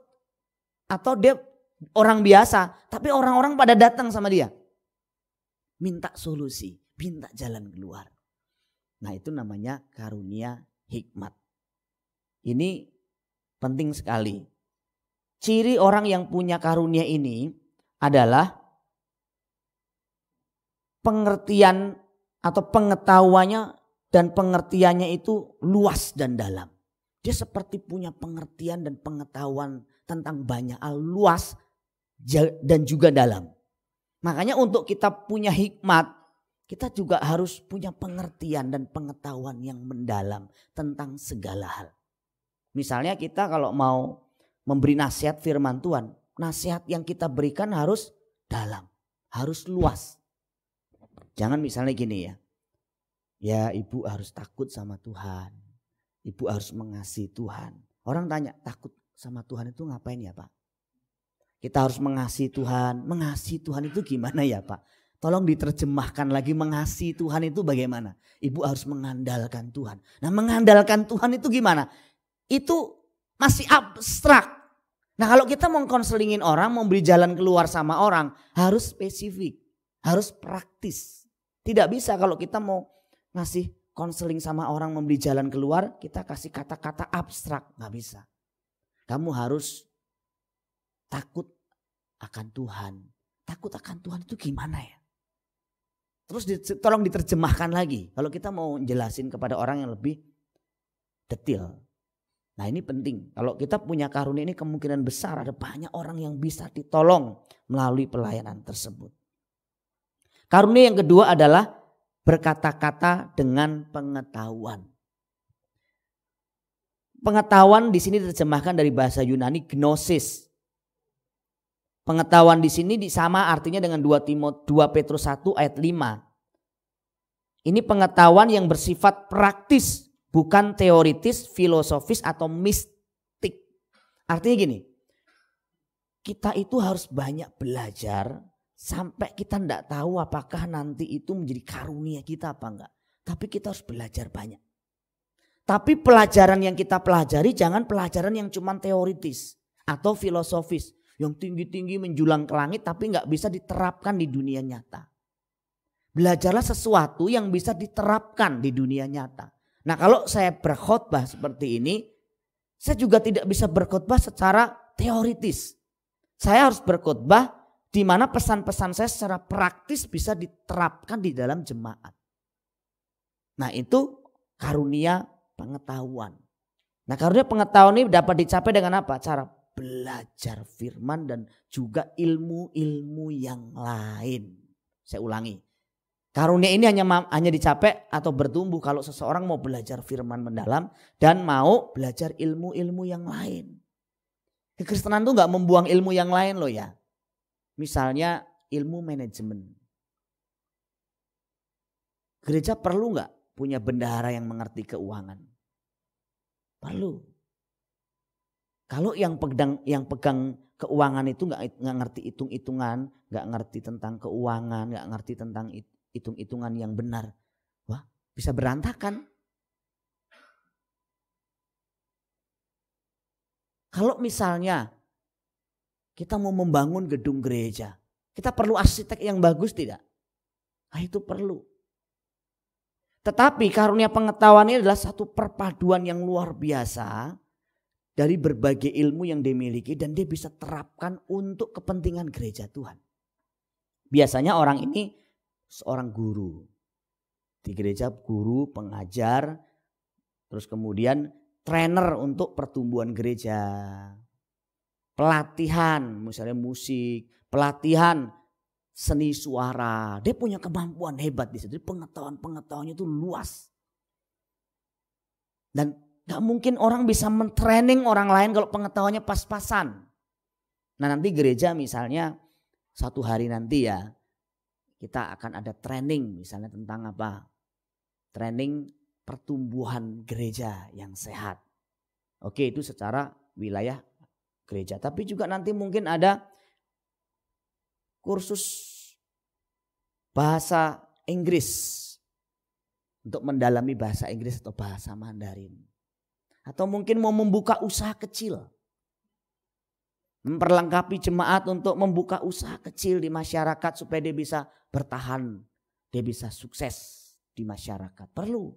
atau dia orang biasa, tapi orang-orang pada datang sama dia. Minta solusi, minta jalan keluar. Nah, itu namanya karunia hikmat. Ini penting sekali. Ciri orang yang punya karunia ini adalah pengertian atau pengetahuannya dan pengertiannya itu luas dan dalam. Dia seperti punya pengertian dan pengetahuan tentang banyak hal luas dan juga dalam. Makanya untuk kita punya hikmat, kita juga harus punya pengertian dan pengetahuan yang mendalam tentang segala hal. Misalnya kita kalau mau memberi nasihat firman Tuhan, nasihat yang kita berikan harus dalam, harus luas. Jangan misalnya gini ya, ya ibu harus takut sama Tuhan. Ibu harus mengasihi Tuhan. Orang tanya, takut sama Tuhan itu ngapain ya Pak? Kita harus mengasihi Tuhan. Mengasihi Tuhan itu gimana ya Pak? Tolong diterjemahkan lagi mengasihi Tuhan itu bagaimana? Ibu harus mengandalkan Tuhan. Nah mengandalkan Tuhan itu gimana? Itu masih abstrak. Nah kalau kita mau konselingin orang, mau beri jalan keluar sama orang, harus spesifik, harus praktis. Tidak bisa kalau kita mau ngasih konseling sama orang membeli jalan keluar, kita kasih kata-kata abstrak, nggak bisa. Kamu harus takut akan Tuhan. Takut akan Tuhan itu gimana ya? Terus di, tolong diterjemahkan lagi. Kalau kita mau jelasin kepada orang yang lebih detail. Nah ini penting. Kalau kita punya karunia ini kemungkinan besar ada banyak orang yang bisa ditolong melalui pelayanan tersebut. Karunia yang kedua adalah berkata-kata dengan pengetahuan. Pengetahuan di sini terjemahkan dari bahasa Yunani gnosis. Pengetahuan di sini sama artinya dengan 2 Timot 2 Petrus 1 ayat 5. Ini pengetahuan yang bersifat praktis, bukan teoritis, filosofis atau mistik. Artinya gini, kita itu harus banyak belajar Sampai kita tidak tahu apakah nanti itu menjadi karunia kita apa enggak. Tapi kita harus belajar banyak. Tapi pelajaran yang kita pelajari jangan pelajaran yang cuma teoritis atau filosofis. Yang tinggi-tinggi menjulang ke langit tapi nggak bisa diterapkan di dunia nyata. Belajarlah sesuatu yang bisa diterapkan di dunia nyata. Nah kalau saya berkhotbah seperti ini, saya juga tidak bisa berkhotbah secara teoritis. Saya harus berkhotbah di mana pesan-pesan saya secara praktis bisa diterapkan di dalam jemaat. Nah itu karunia pengetahuan. Nah karunia pengetahuan ini dapat dicapai dengan apa? Cara belajar firman dan juga ilmu-ilmu yang lain. Saya ulangi. Karunia ini hanya hanya dicapai atau bertumbuh kalau seseorang mau belajar firman mendalam dan mau belajar ilmu-ilmu yang lain. Kekristenan itu nggak membuang ilmu yang lain loh ya. Misalnya ilmu manajemen. Gereja perlu nggak punya bendahara yang mengerti keuangan? Perlu. Kalau yang pegang yang pegang keuangan itu nggak nggak ngerti hitung-hitungan, nggak ngerti tentang keuangan, nggak ngerti tentang hitung-hitungan yang benar, wah bisa berantakan. Kalau misalnya kita mau membangun gedung gereja. Kita perlu arsitek yang bagus tidak? Nah, itu perlu. Tetapi karunia pengetahuan ini adalah satu perpaduan yang luar biasa dari berbagai ilmu yang dimiliki dan dia bisa terapkan untuk kepentingan gereja Tuhan. Biasanya orang ini seorang guru. Di gereja guru, pengajar, terus kemudian trainer untuk pertumbuhan gereja, pelatihan misalnya musik, pelatihan seni suara. Dia punya kemampuan hebat di situ. Pengetahuan-pengetahuannya itu luas. Dan gak mungkin orang bisa mentraining orang lain kalau pengetahuannya pas-pasan. Nah nanti gereja misalnya satu hari nanti ya kita akan ada training misalnya tentang apa? Training pertumbuhan gereja yang sehat. Oke itu secara wilayah gereja. Tapi juga nanti mungkin ada kursus bahasa Inggris untuk mendalami bahasa Inggris atau bahasa Mandarin. Atau mungkin mau membuka usaha kecil. Memperlengkapi jemaat untuk membuka usaha kecil di masyarakat supaya dia bisa bertahan, dia bisa sukses di masyarakat. Perlu.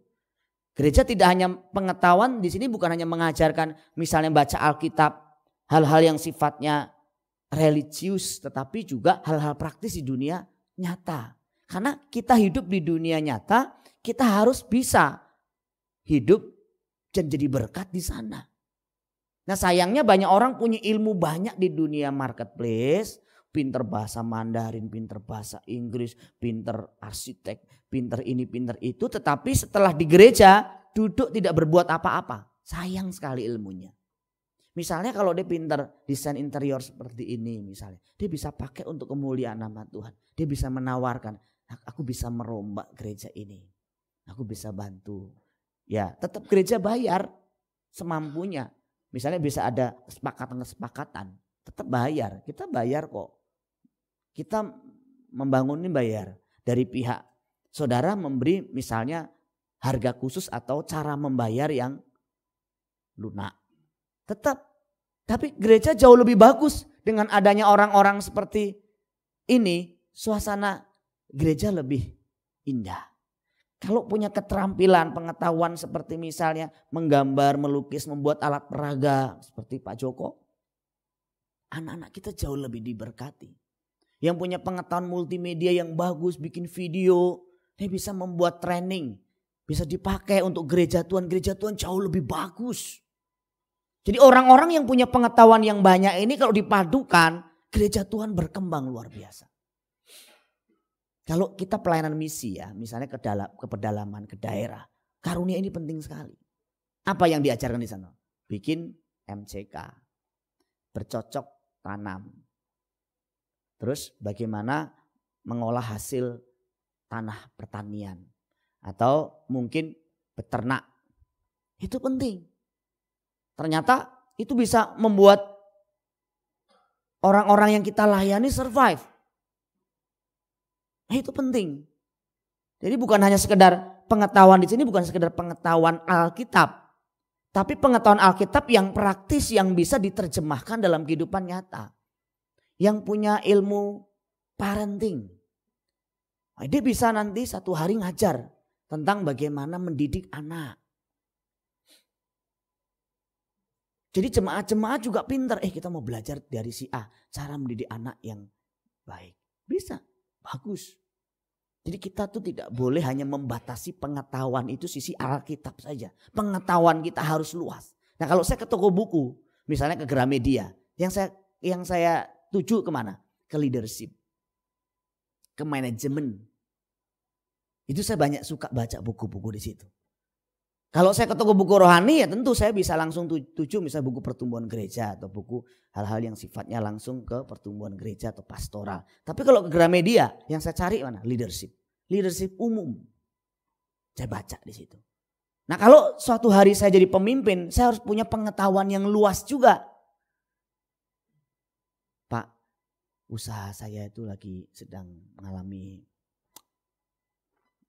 Gereja tidak hanya pengetahuan di sini bukan hanya mengajarkan misalnya baca Alkitab, hal-hal yang sifatnya religius tetapi juga hal-hal praktis di dunia nyata. Karena kita hidup di dunia nyata, kita harus bisa hidup dan jadi berkat di sana. Nah sayangnya banyak orang punya ilmu banyak di dunia marketplace. Pinter bahasa Mandarin, pinter bahasa Inggris, pinter arsitek, pinter ini, pinter itu. Tetapi setelah di gereja duduk tidak berbuat apa-apa. Sayang sekali ilmunya. Misalnya kalau dia pinter desain interior seperti ini misalnya. Dia bisa pakai untuk kemuliaan nama Tuhan. Dia bisa menawarkan, nah, aku bisa merombak gereja ini. Aku bisa bantu. Ya tetap gereja bayar semampunya. Misalnya bisa ada kesepakatan-kesepakatan. Tetap bayar, kita bayar kok. Kita membangun ini bayar. Dari pihak saudara memberi misalnya harga khusus atau cara membayar yang lunak tetap tapi gereja jauh lebih bagus dengan adanya orang-orang seperti ini, suasana gereja lebih indah. Kalau punya keterampilan, pengetahuan seperti misalnya menggambar, melukis, membuat alat peraga seperti Pak Joko, anak-anak kita jauh lebih diberkati. Yang punya pengetahuan multimedia yang bagus, bikin video, dia bisa membuat training, bisa dipakai untuk gereja Tuhan. Gereja Tuhan jauh lebih bagus. Jadi orang-orang yang punya pengetahuan yang banyak ini kalau dipadukan gereja Tuhan berkembang luar biasa. Kalau kita pelayanan misi ya, misalnya ke dalam ke pedalaman, ke daerah, karunia ini penting sekali. Apa yang diajarkan di sana? Bikin MCK, bercocok tanam. Terus bagaimana mengolah hasil tanah pertanian atau mungkin beternak. Itu penting. Ternyata itu bisa membuat orang-orang yang kita layani survive. Nah, itu penting. Jadi bukan hanya sekedar pengetahuan di sini bukan sekedar pengetahuan Alkitab. Tapi pengetahuan Alkitab yang praktis yang bisa diterjemahkan dalam kehidupan nyata. Yang punya ilmu parenting. Nah, dia bisa nanti satu hari ngajar tentang bagaimana mendidik anak. Jadi jemaah-jemaah juga pintar, Eh kita mau belajar dari si A. Cara mendidik anak yang baik. Bisa. Bagus. Jadi kita tuh tidak boleh hanya membatasi pengetahuan itu sisi Alkitab saja. Pengetahuan kita harus luas. Nah kalau saya ke toko buku. Misalnya ke Gramedia. Yang saya yang saya tuju kemana? Ke leadership. Ke manajemen. Itu saya banyak suka baca buku-buku di situ. Kalau saya ke toko buku rohani ya tentu saya bisa langsung tuju misalnya buku pertumbuhan gereja atau buku hal-hal yang sifatnya langsung ke pertumbuhan gereja atau pastoral. Tapi kalau ke Gramedia yang saya cari mana? Leadership. Leadership umum. Saya baca di situ. Nah kalau suatu hari saya jadi pemimpin saya harus punya pengetahuan yang luas juga. Pak usaha saya itu lagi sedang mengalami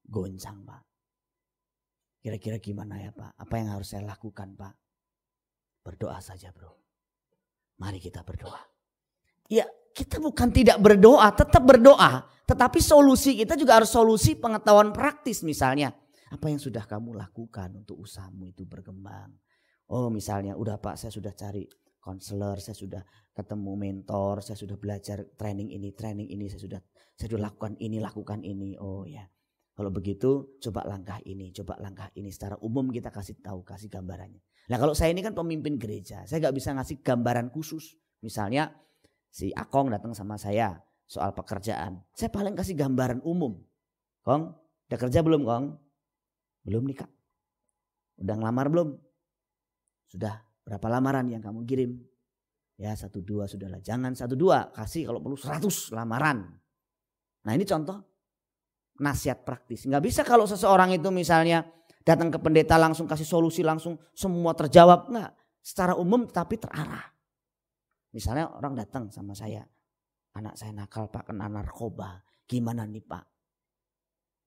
goncang pak Kira-kira gimana ya Pak? Apa yang harus saya lakukan Pak? Berdoa saja bro. Mari kita berdoa. Ya kita bukan tidak berdoa, tetap berdoa. Tetapi solusi kita juga harus solusi pengetahuan praktis misalnya. Apa yang sudah kamu lakukan untuk usahamu itu berkembang. Oh misalnya udah Pak saya sudah cari konselor, saya sudah ketemu mentor, saya sudah belajar training ini, training ini, saya sudah saya sudah lakukan ini, lakukan ini. Oh ya. Kalau begitu coba langkah ini, coba langkah ini secara umum kita kasih tahu, kasih gambarannya. Nah kalau saya ini kan pemimpin gereja, saya nggak bisa ngasih gambaran khusus. Misalnya si Akong datang sama saya soal pekerjaan, saya paling kasih gambaran umum. Kong, udah kerja belum Kong? Belum nih kak. Udah ngelamar belum? Sudah berapa lamaran yang kamu kirim? Ya satu dua sudah lah. jangan satu dua, kasih kalau perlu seratus lamaran. Nah ini contoh nasihat praktis. Nggak bisa kalau seseorang itu misalnya datang ke pendeta langsung kasih solusi langsung semua terjawab. Nggak, secara umum tapi terarah. Misalnya orang datang sama saya, anak saya nakal pak kena narkoba, gimana nih pak?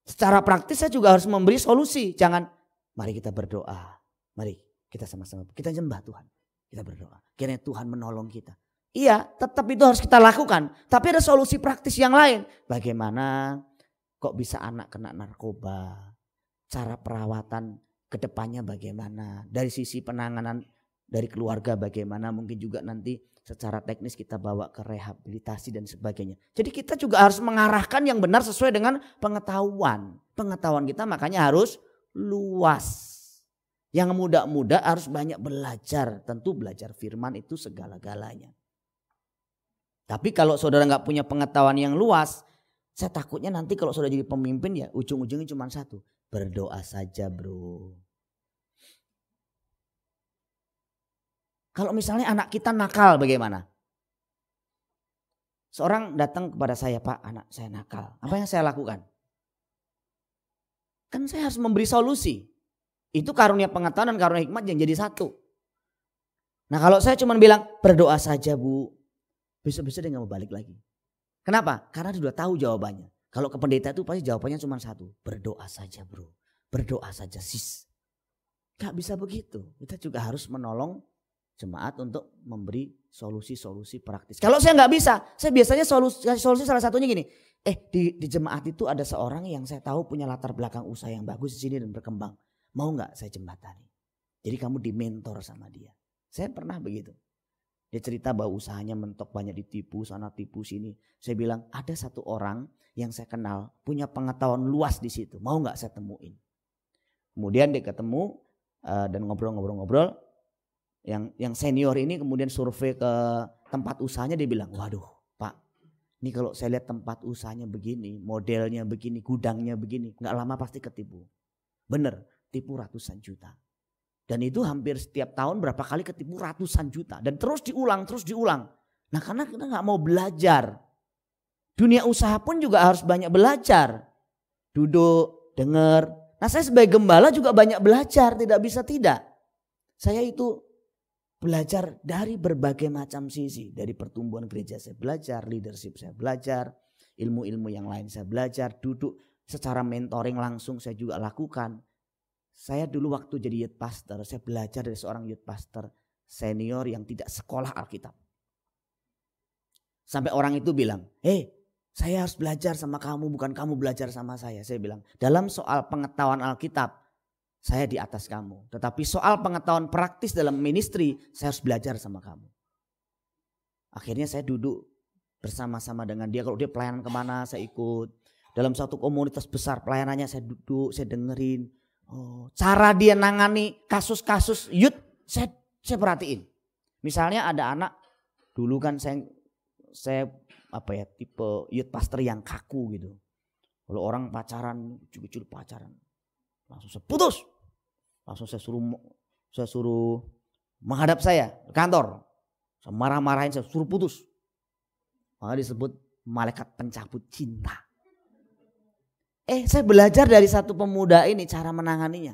Secara praktis saya juga harus memberi solusi, jangan mari kita berdoa, mari kita sama-sama, kita jembah Tuhan, kita berdoa. Kiranya Tuhan menolong kita. Iya, tetap itu harus kita lakukan. Tapi ada solusi praktis yang lain. Bagaimana kok bisa anak kena narkoba, cara perawatan kedepannya bagaimana, dari sisi penanganan dari keluarga bagaimana, mungkin juga nanti secara teknis kita bawa ke rehabilitasi dan sebagainya. Jadi kita juga harus mengarahkan yang benar sesuai dengan pengetahuan. Pengetahuan kita makanya harus luas. Yang muda-muda harus banyak belajar. Tentu belajar firman itu segala-galanya. Tapi kalau saudara nggak punya pengetahuan yang luas, saya takutnya nanti kalau sudah jadi pemimpin ya ujung-ujungnya cuma satu. Berdoa saja bro. Kalau misalnya anak kita nakal bagaimana? Seorang datang kepada saya, Pak, anak saya nakal. Apa yang saya lakukan? Kan saya harus memberi solusi. Itu karunia pengetahuan dan karunia hikmat yang jadi satu. Nah kalau saya cuma bilang, berdoa saja Bu. Besok-besok dia nggak mau balik lagi. Kenapa? Karena dia sudah tahu jawabannya. Kalau ke pendeta itu pasti jawabannya cuma satu. Berdoa saja bro. Berdoa saja sis. Gak bisa begitu. Kita juga harus menolong jemaat untuk memberi solusi-solusi praktis. Kalau saya nggak bisa, saya biasanya solusi, solusi salah satunya gini. Eh di, di jemaat itu ada seorang yang saya tahu punya latar belakang usaha yang bagus di sini dan berkembang. Mau nggak saya jembatani? Jadi kamu dimentor sama dia. Saya pernah begitu. Dia cerita bahwa usahanya mentok banyak ditipu sana tipu sini. Saya bilang ada satu orang yang saya kenal punya pengetahuan luas di situ. Mau nggak saya temuin? Kemudian dia ketemu eh, dan ngobrol-ngobrol-ngobrol. Yang yang senior ini kemudian survei ke tempat usahanya dia bilang, waduh pak, ini kalau saya lihat tempat usahanya begini, modelnya begini, gudangnya begini, nggak lama pasti ketipu. Bener, tipu ratusan juta. Dan itu hmm. hampir setiap tahun berapa kali ketipu ratusan juta. Dan terus diulang, terus diulang. Nah karena kita nggak mau belajar. Dunia usaha pun juga harus banyak belajar. Duduk, dengar. Nah saya sebagai gembala juga banyak belajar, tidak bisa tidak. Saya itu belajar dari berbagai macam sisi. Dari pertumbuhan gereja saya belajar, leadership saya belajar, ilmu-ilmu yang lain saya belajar, duduk secara mentoring langsung saya juga lakukan saya dulu waktu jadi youth pastor, saya belajar dari seorang youth pastor senior yang tidak sekolah Alkitab. Sampai orang itu bilang, hei saya harus belajar sama kamu, bukan kamu belajar sama saya. Saya bilang, dalam soal pengetahuan Alkitab, saya di atas kamu. Tetapi soal pengetahuan praktis dalam ministry, saya harus belajar sama kamu. Akhirnya saya duduk bersama-sama dengan dia. Kalau dia pelayanan kemana, saya ikut. Dalam satu komunitas besar pelayanannya, saya duduk, saya dengerin Oh, cara dia nangani kasus-kasus youth saya, saya perhatiin. Misalnya ada anak dulu kan saya saya apa ya tipe youth pastor yang kaku gitu. Kalau orang pacaran, cucu-cucu pacaran, langsung saya putus, langsung saya suruh saya suruh menghadap saya ke kantor, saya marah-marahin, saya suruh putus. Maka disebut malaikat pencabut cinta. Eh saya belajar dari satu pemuda ini cara menanganinya.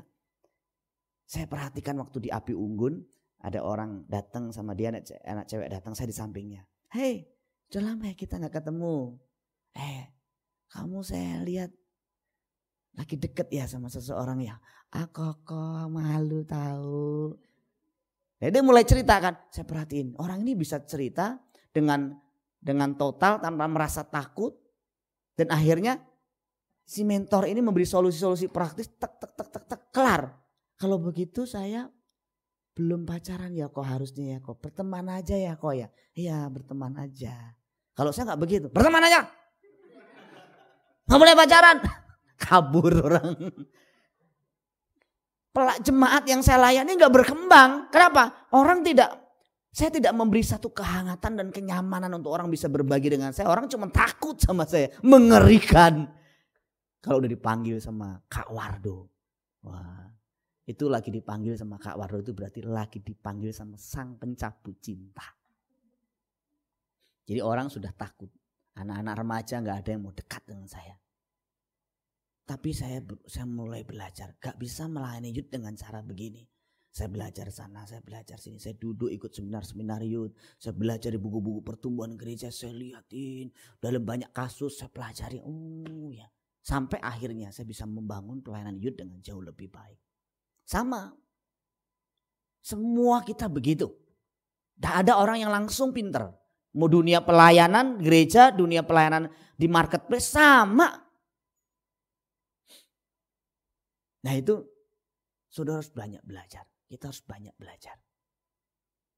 Saya perhatikan waktu di api unggun ada orang datang sama dia anak, cewek, anak cewek datang saya di sampingnya. Hei, udah lama ya kita nggak ketemu. Eh, kamu saya lihat lagi deket ya sama seseorang ya. Aku ah, kok malu tahu. Nah, dia mulai cerita kan, saya perhatiin orang ini bisa cerita dengan dengan total tanpa merasa takut dan akhirnya si mentor ini memberi solusi-solusi praktis tek tek tek tek tek kelar. Kalau begitu saya belum pacaran ya kok harusnya ya kok berteman aja ya kok ya. Iya berteman aja. Kalau saya nggak begitu berteman aja. Gak boleh pacaran. Kabur orang. Pelak jemaat yang saya layani nggak berkembang. Kenapa? Orang tidak saya tidak memberi satu kehangatan dan kenyamanan untuk orang bisa berbagi dengan saya. Orang cuma takut sama saya. Mengerikan. Kalau udah dipanggil sama Kak Wardo. Wah, itu lagi dipanggil sama Kak Wardo itu berarti lagi dipanggil sama sang pencabut cinta. Jadi orang sudah takut. Anak-anak remaja nggak ada yang mau dekat dengan saya. Tapi saya saya mulai belajar. Gak bisa melayani Yud dengan cara begini. Saya belajar sana, saya belajar sini. Saya duduk ikut seminar-seminar Yud. Saya belajar di buku-buku pertumbuhan gereja. Saya liatin. Dalam banyak kasus saya pelajari. Oh ya Sampai akhirnya saya bisa membangun pelayanan youth dengan jauh lebih baik. Sama. Semua kita begitu. Tidak ada orang yang langsung pinter. Mau dunia pelayanan gereja, dunia pelayanan di marketplace sama. Nah itu saudara harus banyak belajar. Kita harus banyak belajar.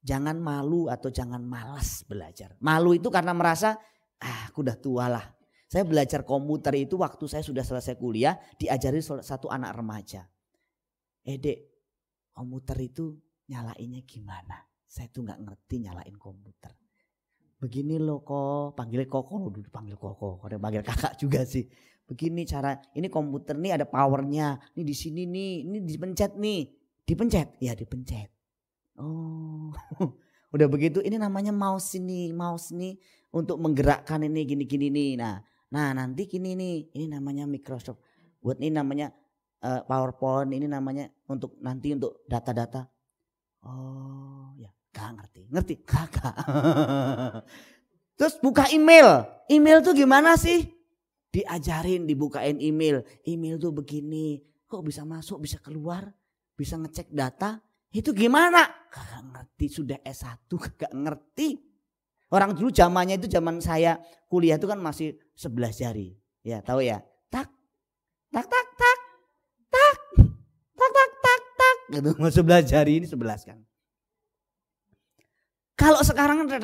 Jangan malu atau jangan malas belajar. Malu itu karena merasa ah aku udah tua lah. Saya belajar komputer itu waktu saya sudah selesai kuliah diajari satu anak remaja. Eh komputer itu nyalainnya gimana? Saya tuh nggak ngerti nyalain komputer. Begini loh kok, panggilnya koko loh dulu panggil koko, kok panggil kakak juga sih. Begini cara, ini komputer nih ada powernya, ini di sini nih, ini dipencet nih, dipencet, ya dipencet. Oh, udah begitu ini namanya mouse ini, mouse nih untuk menggerakkan ini gini-gini nih. Nah, Nah nanti kini ini ini namanya Microsoft buat ini namanya uh, PowerPoint ini namanya untuk nanti untuk data-data. Oh ya gak ngerti ngerti kakak. Terus buka email email tuh gimana sih? Diajarin dibukain email email tuh begini kok bisa masuk bisa keluar bisa ngecek data itu gimana? Kakak ngerti sudah S1 kakak ngerti. Orang dulu zamannya itu zaman saya kuliah itu kan masih sebelah jari. Ya, tahu ya? Tak, tak, tak, tak, tak, tak, tak, tak, tak. Gitu. Sebelah jari ini sebelas kan. Kalau sekarang kan,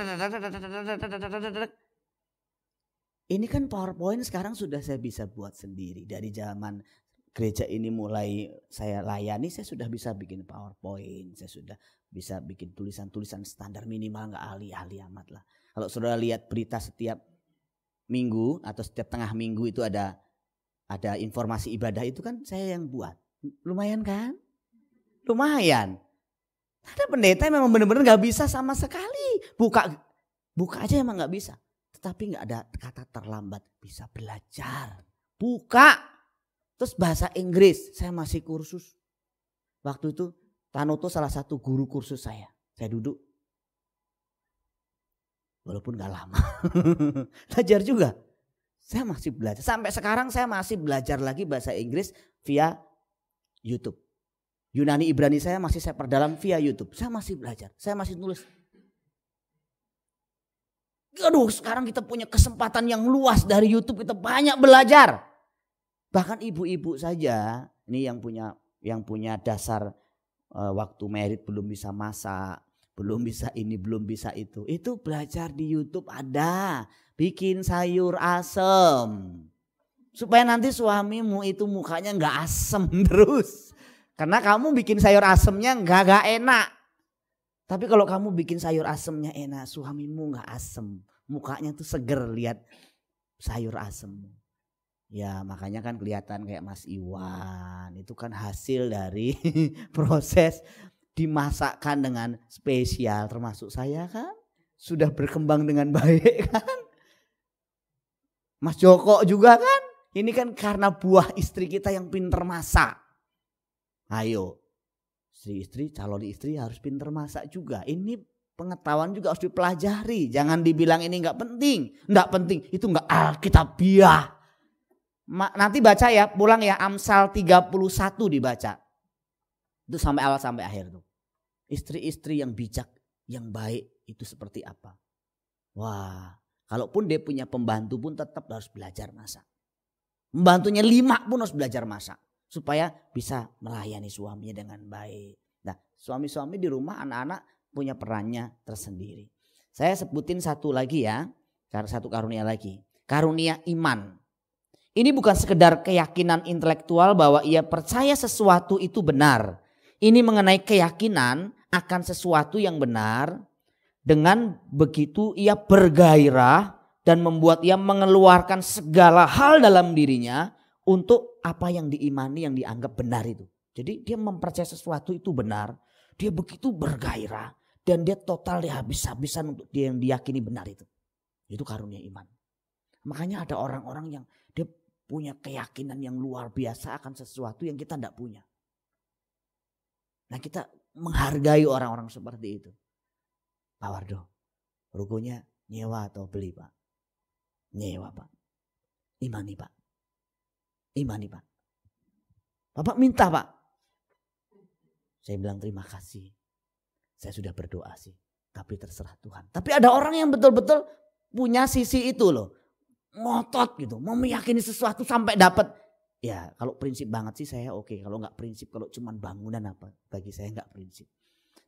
ini kan PowerPoint sekarang sudah saya bisa buat sendiri. Dari zaman gereja ini mulai saya layani, saya sudah bisa bikin PowerPoint. Saya sudah bisa bikin tulisan-tulisan standar minimal nggak ahli-ahli amat lah. Kalau sudah lihat berita setiap minggu atau setiap tengah minggu itu ada ada informasi ibadah itu kan saya yang buat. Lumayan kan? Lumayan. Ada pendeta yang memang benar-benar nggak bisa sama sekali. Buka buka aja emang nggak bisa. Tetapi nggak ada kata terlambat. Bisa belajar. Buka. Terus bahasa Inggris. Saya masih kursus. Waktu itu Tanoto salah satu guru kursus saya. Saya duduk Walaupun gak lama. belajar juga. Saya masih belajar. Sampai sekarang saya masih belajar lagi bahasa Inggris via YouTube. Yunani Ibrani saya masih saya perdalam via YouTube. Saya masih belajar. Saya masih nulis. Aduh sekarang kita punya kesempatan yang luas dari YouTube. Kita banyak belajar. Bahkan ibu-ibu saja. Ini yang punya yang punya dasar eh, waktu merit belum bisa masak belum bisa ini, belum bisa itu. Itu belajar di YouTube ada, bikin sayur asem. Supaya nanti suamimu itu mukanya nggak asem terus. Karena kamu bikin sayur asemnya nggak gak enak. Tapi kalau kamu bikin sayur asemnya enak, suamimu nggak asem, mukanya tuh seger lihat sayur asem Ya makanya kan kelihatan kayak Mas Iwan itu kan hasil dari proses dimasakkan dengan spesial termasuk saya kan sudah berkembang dengan baik kan Mas Joko juga kan ini kan karena buah istri kita yang pinter masak ayo istri-istri calon istri harus pinter masak juga ini pengetahuan juga harus dipelajari jangan dibilang ini nggak penting nggak penting itu nggak alkitabiah nanti baca ya pulang ya Amsal 31 dibaca itu sampai awal sampai akhir tuh Istri-istri yang bijak, yang baik itu seperti apa? Wah, kalaupun dia punya pembantu pun tetap harus belajar masak. Membantunya lima pun harus belajar masak. Supaya bisa melayani suaminya dengan baik. Nah suami-suami di rumah anak-anak punya perannya tersendiri. Saya sebutin satu lagi ya. Satu karunia lagi. Karunia iman. Ini bukan sekedar keyakinan intelektual bahwa ia percaya sesuatu itu benar. Ini mengenai keyakinan akan sesuatu yang benar dengan begitu ia bergairah dan membuat ia mengeluarkan segala hal dalam dirinya untuk apa yang diimani yang dianggap benar itu. Jadi dia mempercaya sesuatu itu benar, dia begitu bergairah dan dia total dia habis-habisan untuk dia yang diyakini benar itu. Itu karunia iman. Makanya ada orang-orang yang dia punya keyakinan yang luar biasa akan sesuatu yang kita tidak punya. Nah kita menghargai orang-orang seperti itu. Pak Wardo, rukunya nyewa atau beli Pak? Nyewa Pak. Imani Pak. Imani Pak. Bapak minta Pak. Saya bilang terima kasih. Saya sudah berdoa sih. Tapi terserah Tuhan. Tapi ada orang yang betul-betul punya sisi itu loh. Ngotot gitu. Mau meyakini sesuatu sampai dapat ya kalau prinsip banget sih saya oke okay. kalau nggak prinsip kalau cuman bangunan apa bagi saya nggak prinsip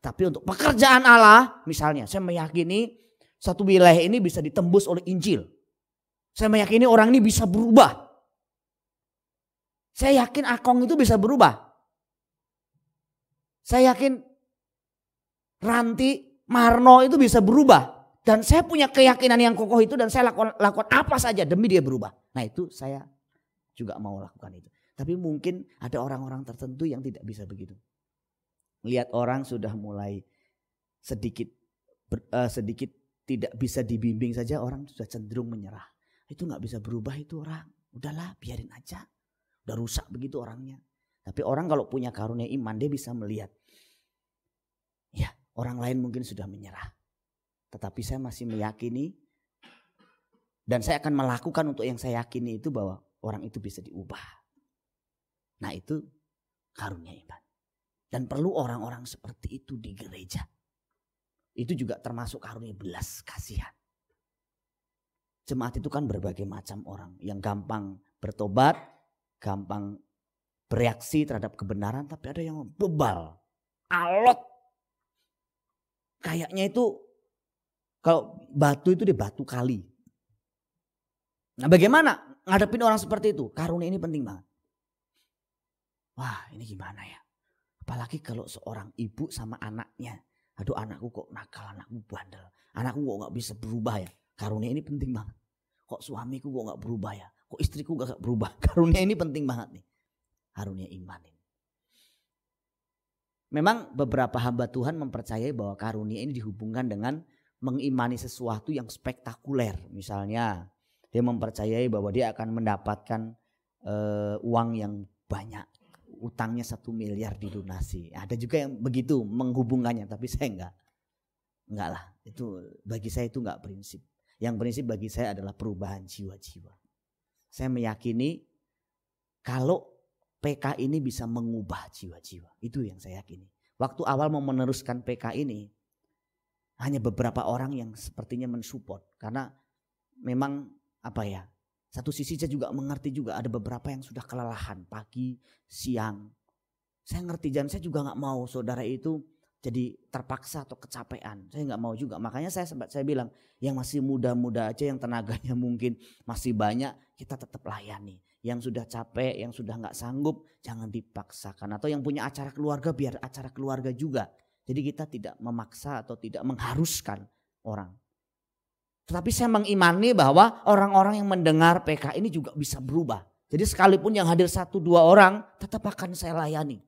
tapi untuk pekerjaan Allah misalnya saya meyakini satu wilayah ini bisa ditembus oleh Injil saya meyakini orang ini bisa berubah saya yakin Akong itu bisa berubah saya yakin Ranti Marno itu bisa berubah dan saya punya keyakinan yang kokoh itu dan saya lakukan, lakukan apa saja demi dia berubah nah itu saya juga mau lakukan itu. Tapi mungkin ada orang-orang tertentu yang tidak bisa begitu. Lihat orang sudah mulai sedikit ber, uh, sedikit tidak bisa dibimbing saja orang sudah cenderung menyerah. Itu nggak bisa berubah itu orang. Udahlah biarin aja. Udah rusak begitu orangnya. Tapi orang kalau punya karunia iman dia bisa melihat. Ya orang lain mungkin sudah menyerah. Tetapi saya masih meyakini dan saya akan melakukan untuk yang saya yakini itu bahwa orang itu bisa diubah. Nah itu karunia iman. Dan perlu orang-orang seperti itu di gereja. Itu juga termasuk karunia belas kasihan. Jemaat itu kan berbagai macam orang yang gampang bertobat, gampang bereaksi terhadap kebenaran, tapi ada yang bebal, alot. Kayaknya itu kalau batu itu di batu kali. Nah bagaimana ngadepin orang seperti itu, karunia ini penting banget. Wah ini gimana ya? Apalagi kalau seorang ibu sama anaknya. Aduh anakku kok nakal, anakku bandel. Anakku kok gak bisa berubah ya. Karunia ini penting banget. Kok suamiku kok gak berubah ya. Kok istriku gak berubah. Karunia ini penting banget nih. Karunia iman ini. Memang beberapa hamba Tuhan mempercayai bahwa karunia ini dihubungkan dengan mengimani sesuatu yang spektakuler. Misalnya dia mempercayai bahwa dia akan mendapatkan uh, uang yang banyak. Utangnya satu miliar dilunasi. Ada juga yang begitu menghubungkannya, tapi saya enggak. Enggak lah, itu bagi saya itu enggak prinsip. Yang prinsip bagi saya adalah perubahan jiwa-jiwa. Saya meyakini kalau PK ini bisa mengubah jiwa-jiwa. Itu yang saya yakini. Waktu awal mau meneruskan PK ini, hanya beberapa orang yang sepertinya mensupport karena memang apa ya satu sisi saya juga mengerti juga ada beberapa yang sudah kelelahan pagi siang saya ngerti dan saya juga nggak mau saudara itu jadi terpaksa atau kecapean saya nggak mau juga makanya saya sempat saya bilang yang masih muda-muda aja yang tenaganya mungkin masih banyak kita tetap layani yang sudah capek yang sudah nggak sanggup jangan dipaksakan atau yang punya acara keluarga biar acara keluarga juga jadi kita tidak memaksa atau tidak mengharuskan orang tetapi saya mengimani bahwa orang-orang yang mendengar PK ini juga bisa berubah. Jadi sekalipun yang hadir satu dua orang tetap akan saya layani.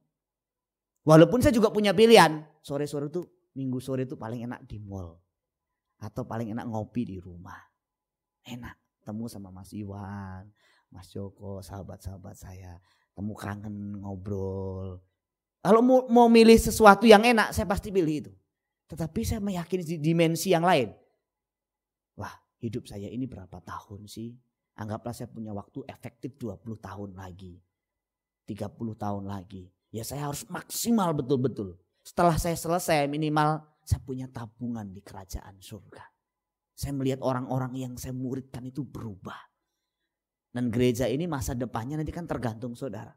Walaupun saya juga punya pilihan. Sore-sore itu minggu sore itu paling enak di mall. Atau paling enak ngopi di rumah. Enak temu sama Mas Iwan, Mas Joko, sahabat-sahabat saya. Temu kangen ngobrol. Kalau mau, mau milih sesuatu yang enak saya pasti pilih itu. Tetapi saya meyakini di dimensi yang lain hidup saya ini berapa tahun sih? Anggaplah saya punya waktu efektif 20 tahun lagi. 30 tahun lagi. Ya saya harus maksimal betul-betul. Setelah saya selesai minimal saya punya tabungan di kerajaan surga. Saya melihat orang-orang yang saya muridkan itu berubah. Dan gereja ini masa depannya nanti kan tergantung saudara.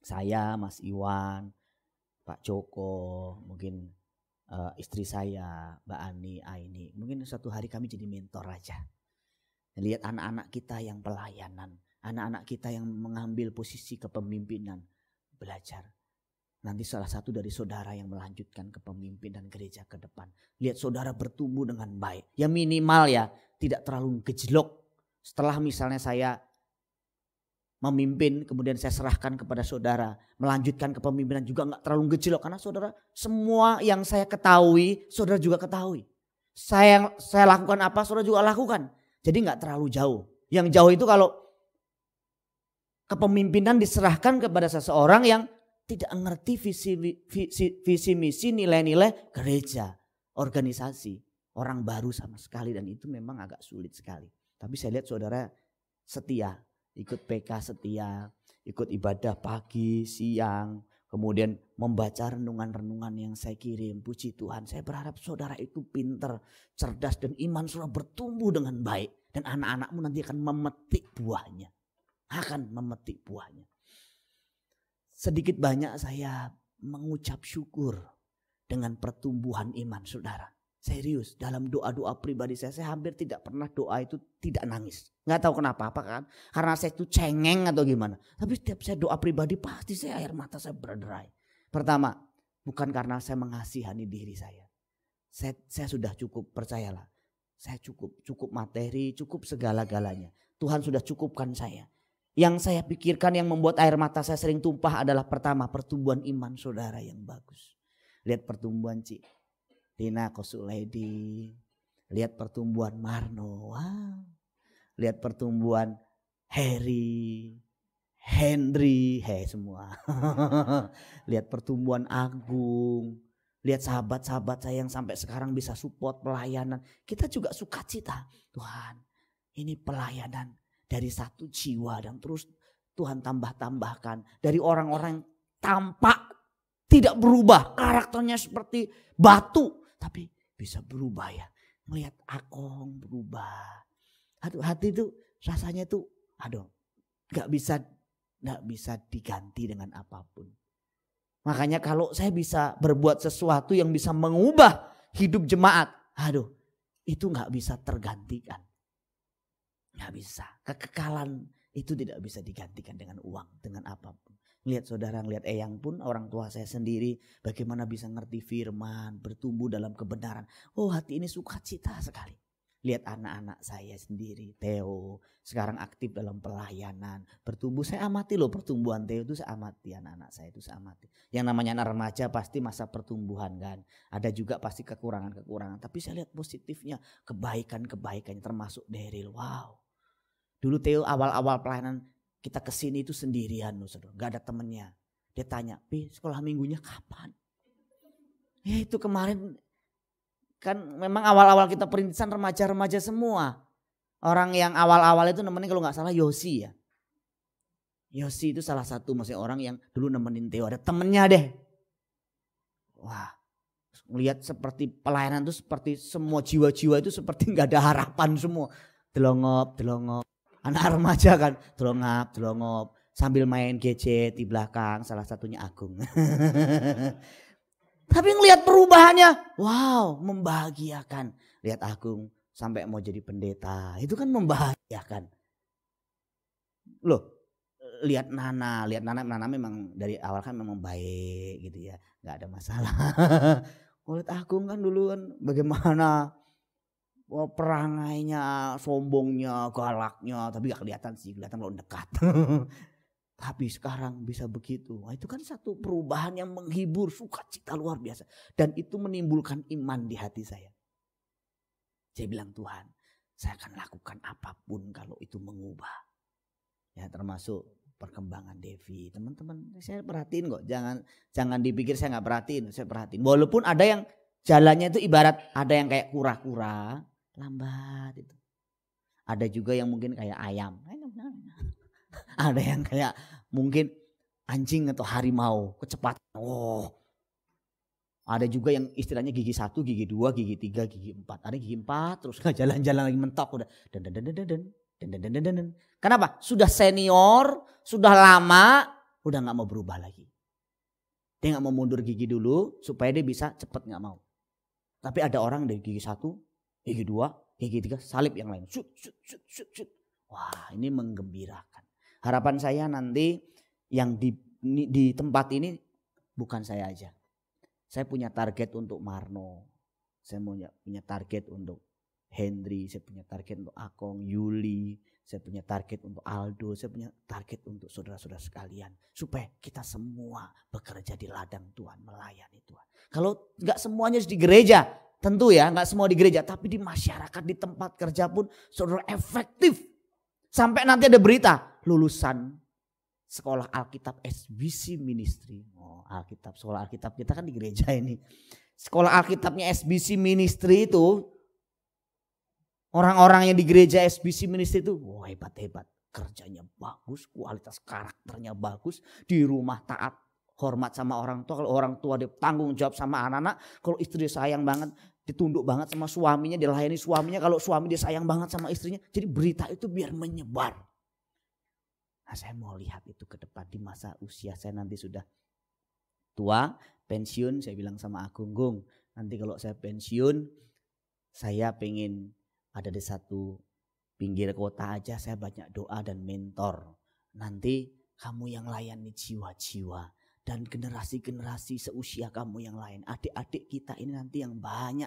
Saya, Mas Iwan, Pak Joko, mungkin uh, istri saya Mbak Ani Aini mungkin suatu hari kami jadi mentor aja lihat anak-anak kita yang pelayanan anak-anak kita yang mengambil posisi kepemimpinan belajar Nanti salah satu dari saudara yang melanjutkan kepemimpinan gereja ke depan. Lihat saudara bertumbuh dengan baik. Ya minimal ya, tidak terlalu gejlok. Setelah misalnya saya memimpin kemudian saya serahkan kepada saudara melanjutkan kepemimpinan juga nggak terlalu kecil loh karena saudara semua yang saya ketahui saudara juga ketahui saya saya lakukan apa saudara juga lakukan jadi nggak terlalu jauh yang jauh itu kalau kepemimpinan diserahkan kepada seseorang yang tidak ngerti visi visi, visi misi nilai-nilai gereja organisasi orang baru sama sekali dan itu memang agak sulit sekali tapi saya lihat saudara setia ikut PK setia, ikut ibadah pagi, siang, kemudian membaca renungan-renungan yang saya kirim. Puji Tuhan, saya berharap saudara itu pinter, cerdas dan iman saudara bertumbuh dengan baik. Dan anak-anakmu nanti akan memetik buahnya. Akan memetik buahnya. Sedikit banyak saya mengucap syukur dengan pertumbuhan iman saudara serius dalam doa-doa pribadi saya saya hampir tidak pernah doa itu tidak nangis nggak tahu kenapa apa kan karena saya itu cengeng atau gimana tapi setiap saya doa pribadi pasti saya air mata saya berderai pertama bukan karena saya mengasihani diri saya saya saya sudah cukup percayalah saya cukup cukup materi cukup segala-galanya Tuhan sudah cukupkan saya yang saya pikirkan yang membuat air mata saya sering tumpah adalah pertama pertumbuhan iman saudara yang bagus lihat pertumbuhan Cik Tina, Lady. lihat pertumbuhan Marno, wow. lihat pertumbuhan Harry, Henry, hei semua. lihat pertumbuhan Agung, lihat sahabat-sahabat saya yang sampai sekarang bisa support pelayanan. Kita juga suka cita Tuhan. Ini pelayanan dari satu jiwa dan terus Tuhan tambah-tambahkan dari orang-orang yang tampak tidak berubah, karakternya seperti batu tapi bisa berubah ya. Melihat akong berubah. Hati, hati itu rasanya tuh aduh gak bisa nggak bisa diganti dengan apapun. Makanya kalau saya bisa berbuat sesuatu yang bisa mengubah hidup jemaat, aduh itu gak bisa tergantikan. Gak bisa. Kekekalan itu tidak bisa digantikan dengan uang, dengan apapun. Lihat saudara, lihat eyang pun orang tua saya sendiri bagaimana bisa ngerti firman, bertumbuh dalam kebenaran. Oh hati ini suka cita sekali. Lihat anak-anak saya sendiri, Theo sekarang aktif dalam pelayanan, bertumbuh. Saya amati loh pertumbuhan Theo itu saya amati, anak-anak saya itu saya amati. Yang namanya anak remaja pasti masa pertumbuhan kan. Ada juga pasti kekurangan-kekurangan, tapi saya lihat positifnya, kebaikan-kebaikannya termasuk Daryl. Wow. Dulu Theo awal-awal pelayanan kita kesini itu sendirian loh saudara. nggak ada temennya. Dia tanya, Pi sekolah minggunya kapan? Ya itu kemarin kan memang awal-awal kita perintisan remaja-remaja semua. Orang yang awal-awal itu nemenin kalau nggak salah Yosi ya. Yosi itu salah satu masih orang yang dulu nemenin Theo. Ada temennya deh. Wah melihat seperti pelayanan itu seperti semua jiwa-jiwa itu seperti nggak ada harapan semua. Delongop, delongop anak remaja kan drongap drongop sambil main gadget di belakang salah satunya Agung. Tapi ngelihat perubahannya, wow, membahagiakan. Lihat Agung sampai mau jadi pendeta, itu kan membahagiakan. Loh, lihat Nana, lihat Nana, Nana memang dari awal kan memang baik gitu ya, nggak ada masalah. Kulit Agung kan dulu kan bagaimana Oh, perangainya, sombongnya, galaknya, tapi gak kelihatan sih, kelihatan lo dekat. tapi sekarang bisa begitu. Wah, itu kan satu perubahan yang menghibur, suka cita luar biasa. Dan itu menimbulkan iman di hati saya. Saya bilang Tuhan, saya akan lakukan apapun kalau itu mengubah. Ya termasuk perkembangan Devi. Teman-teman, saya perhatiin kok. Jangan jangan dipikir saya nggak perhatiin, saya perhatiin. Walaupun ada yang jalannya itu ibarat ada yang kayak kura-kura, lambat itu. Ada juga yang mungkin kayak ayam. Nah, ada yang kayak mungkin anjing atau harimau, kecepatan. Oh. Ada juga yang istilahnya gigi satu, gigi dua, gigi tiga, gigi empat. Ada gigi empat terus nggak jalan-jalan lagi mentok udah. Dan dan dan dan dan dan dan dan dan. Kenapa? Sudah senior, sudah lama, udah nggak mau berubah lagi. Dia nggak mau mundur gigi dulu supaya dia bisa cepet nggak mau. Tapi ada orang dari gigi satu gigi dua, gigi tiga, salib yang lain. Wah ini menggembirakan. Harapan saya nanti yang di, di tempat ini bukan saya aja. Saya punya target untuk Marno. Saya punya, punya target untuk Henry. Saya punya target untuk Akong, Yuli. Saya punya target untuk Aldo. Saya punya target untuk saudara-saudara sekalian. Supaya kita semua bekerja di ladang Tuhan. Melayani Tuhan. Kalau nggak semuanya di gereja. Tentu ya, nggak semua di gereja, tapi di masyarakat, di tempat kerja pun saudara efektif. Sampai nanti ada berita, lulusan sekolah Alkitab SBC Ministry. Oh, Alkitab, sekolah Alkitab kita kan di gereja ini. Sekolah Alkitabnya SBC Ministry itu orang-orang yang di gereja SBC Ministry itu wah oh, hebat-hebat kerjanya bagus, kualitas karakternya bagus, di rumah taat hormat sama orang tua. Kalau orang tua dia tanggung jawab sama anak-anak. Kalau istri dia sayang banget, ditunduk banget sama suaminya, dilayani suaminya. Kalau suami dia sayang banget sama istrinya. Jadi berita itu biar menyebar. Nah, saya mau lihat itu ke depan di masa usia saya nanti sudah tua, pensiun. Saya bilang sama Agung, Gung, nanti kalau saya pensiun, saya pengen ada di satu pinggir kota aja saya banyak doa dan mentor. Nanti kamu yang layani jiwa-jiwa dan generasi-generasi seusia kamu yang lain. Adik-adik kita ini nanti yang banyak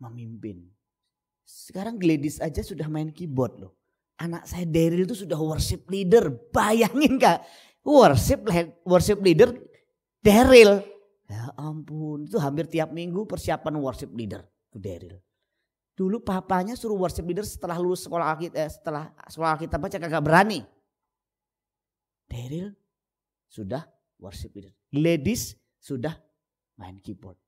memimpin. Sekarang Gladys aja sudah main keyboard loh. Anak saya Daryl itu sudah worship leader. Bayangin kak, worship worship leader Daryl. Ya ampun, itu hampir tiap minggu persiapan worship leader itu Daryl. Dulu papanya suruh worship leader setelah lulus sekolah alkitab, eh, setelah sekolah alkitab baca kagak berani. Daryl sudah worship leader. Ladies sudah main keyboard.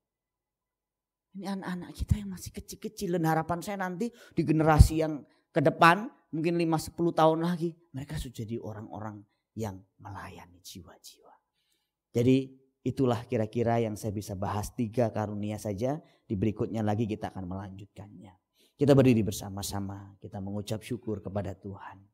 Ini anak-anak kita yang masih kecil-kecil dan harapan saya nanti di generasi yang ke depan mungkin 5-10 tahun lagi mereka sudah jadi orang-orang yang melayani jiwa-jiwa. Jadi itulah kira-kira yang saya bisa bahas tiga karunia saja. Di berikutnya lagi kita akan melanjutkannya. Kita berdiri bersama-sama, kita mengucap syukur kepada Tuhan.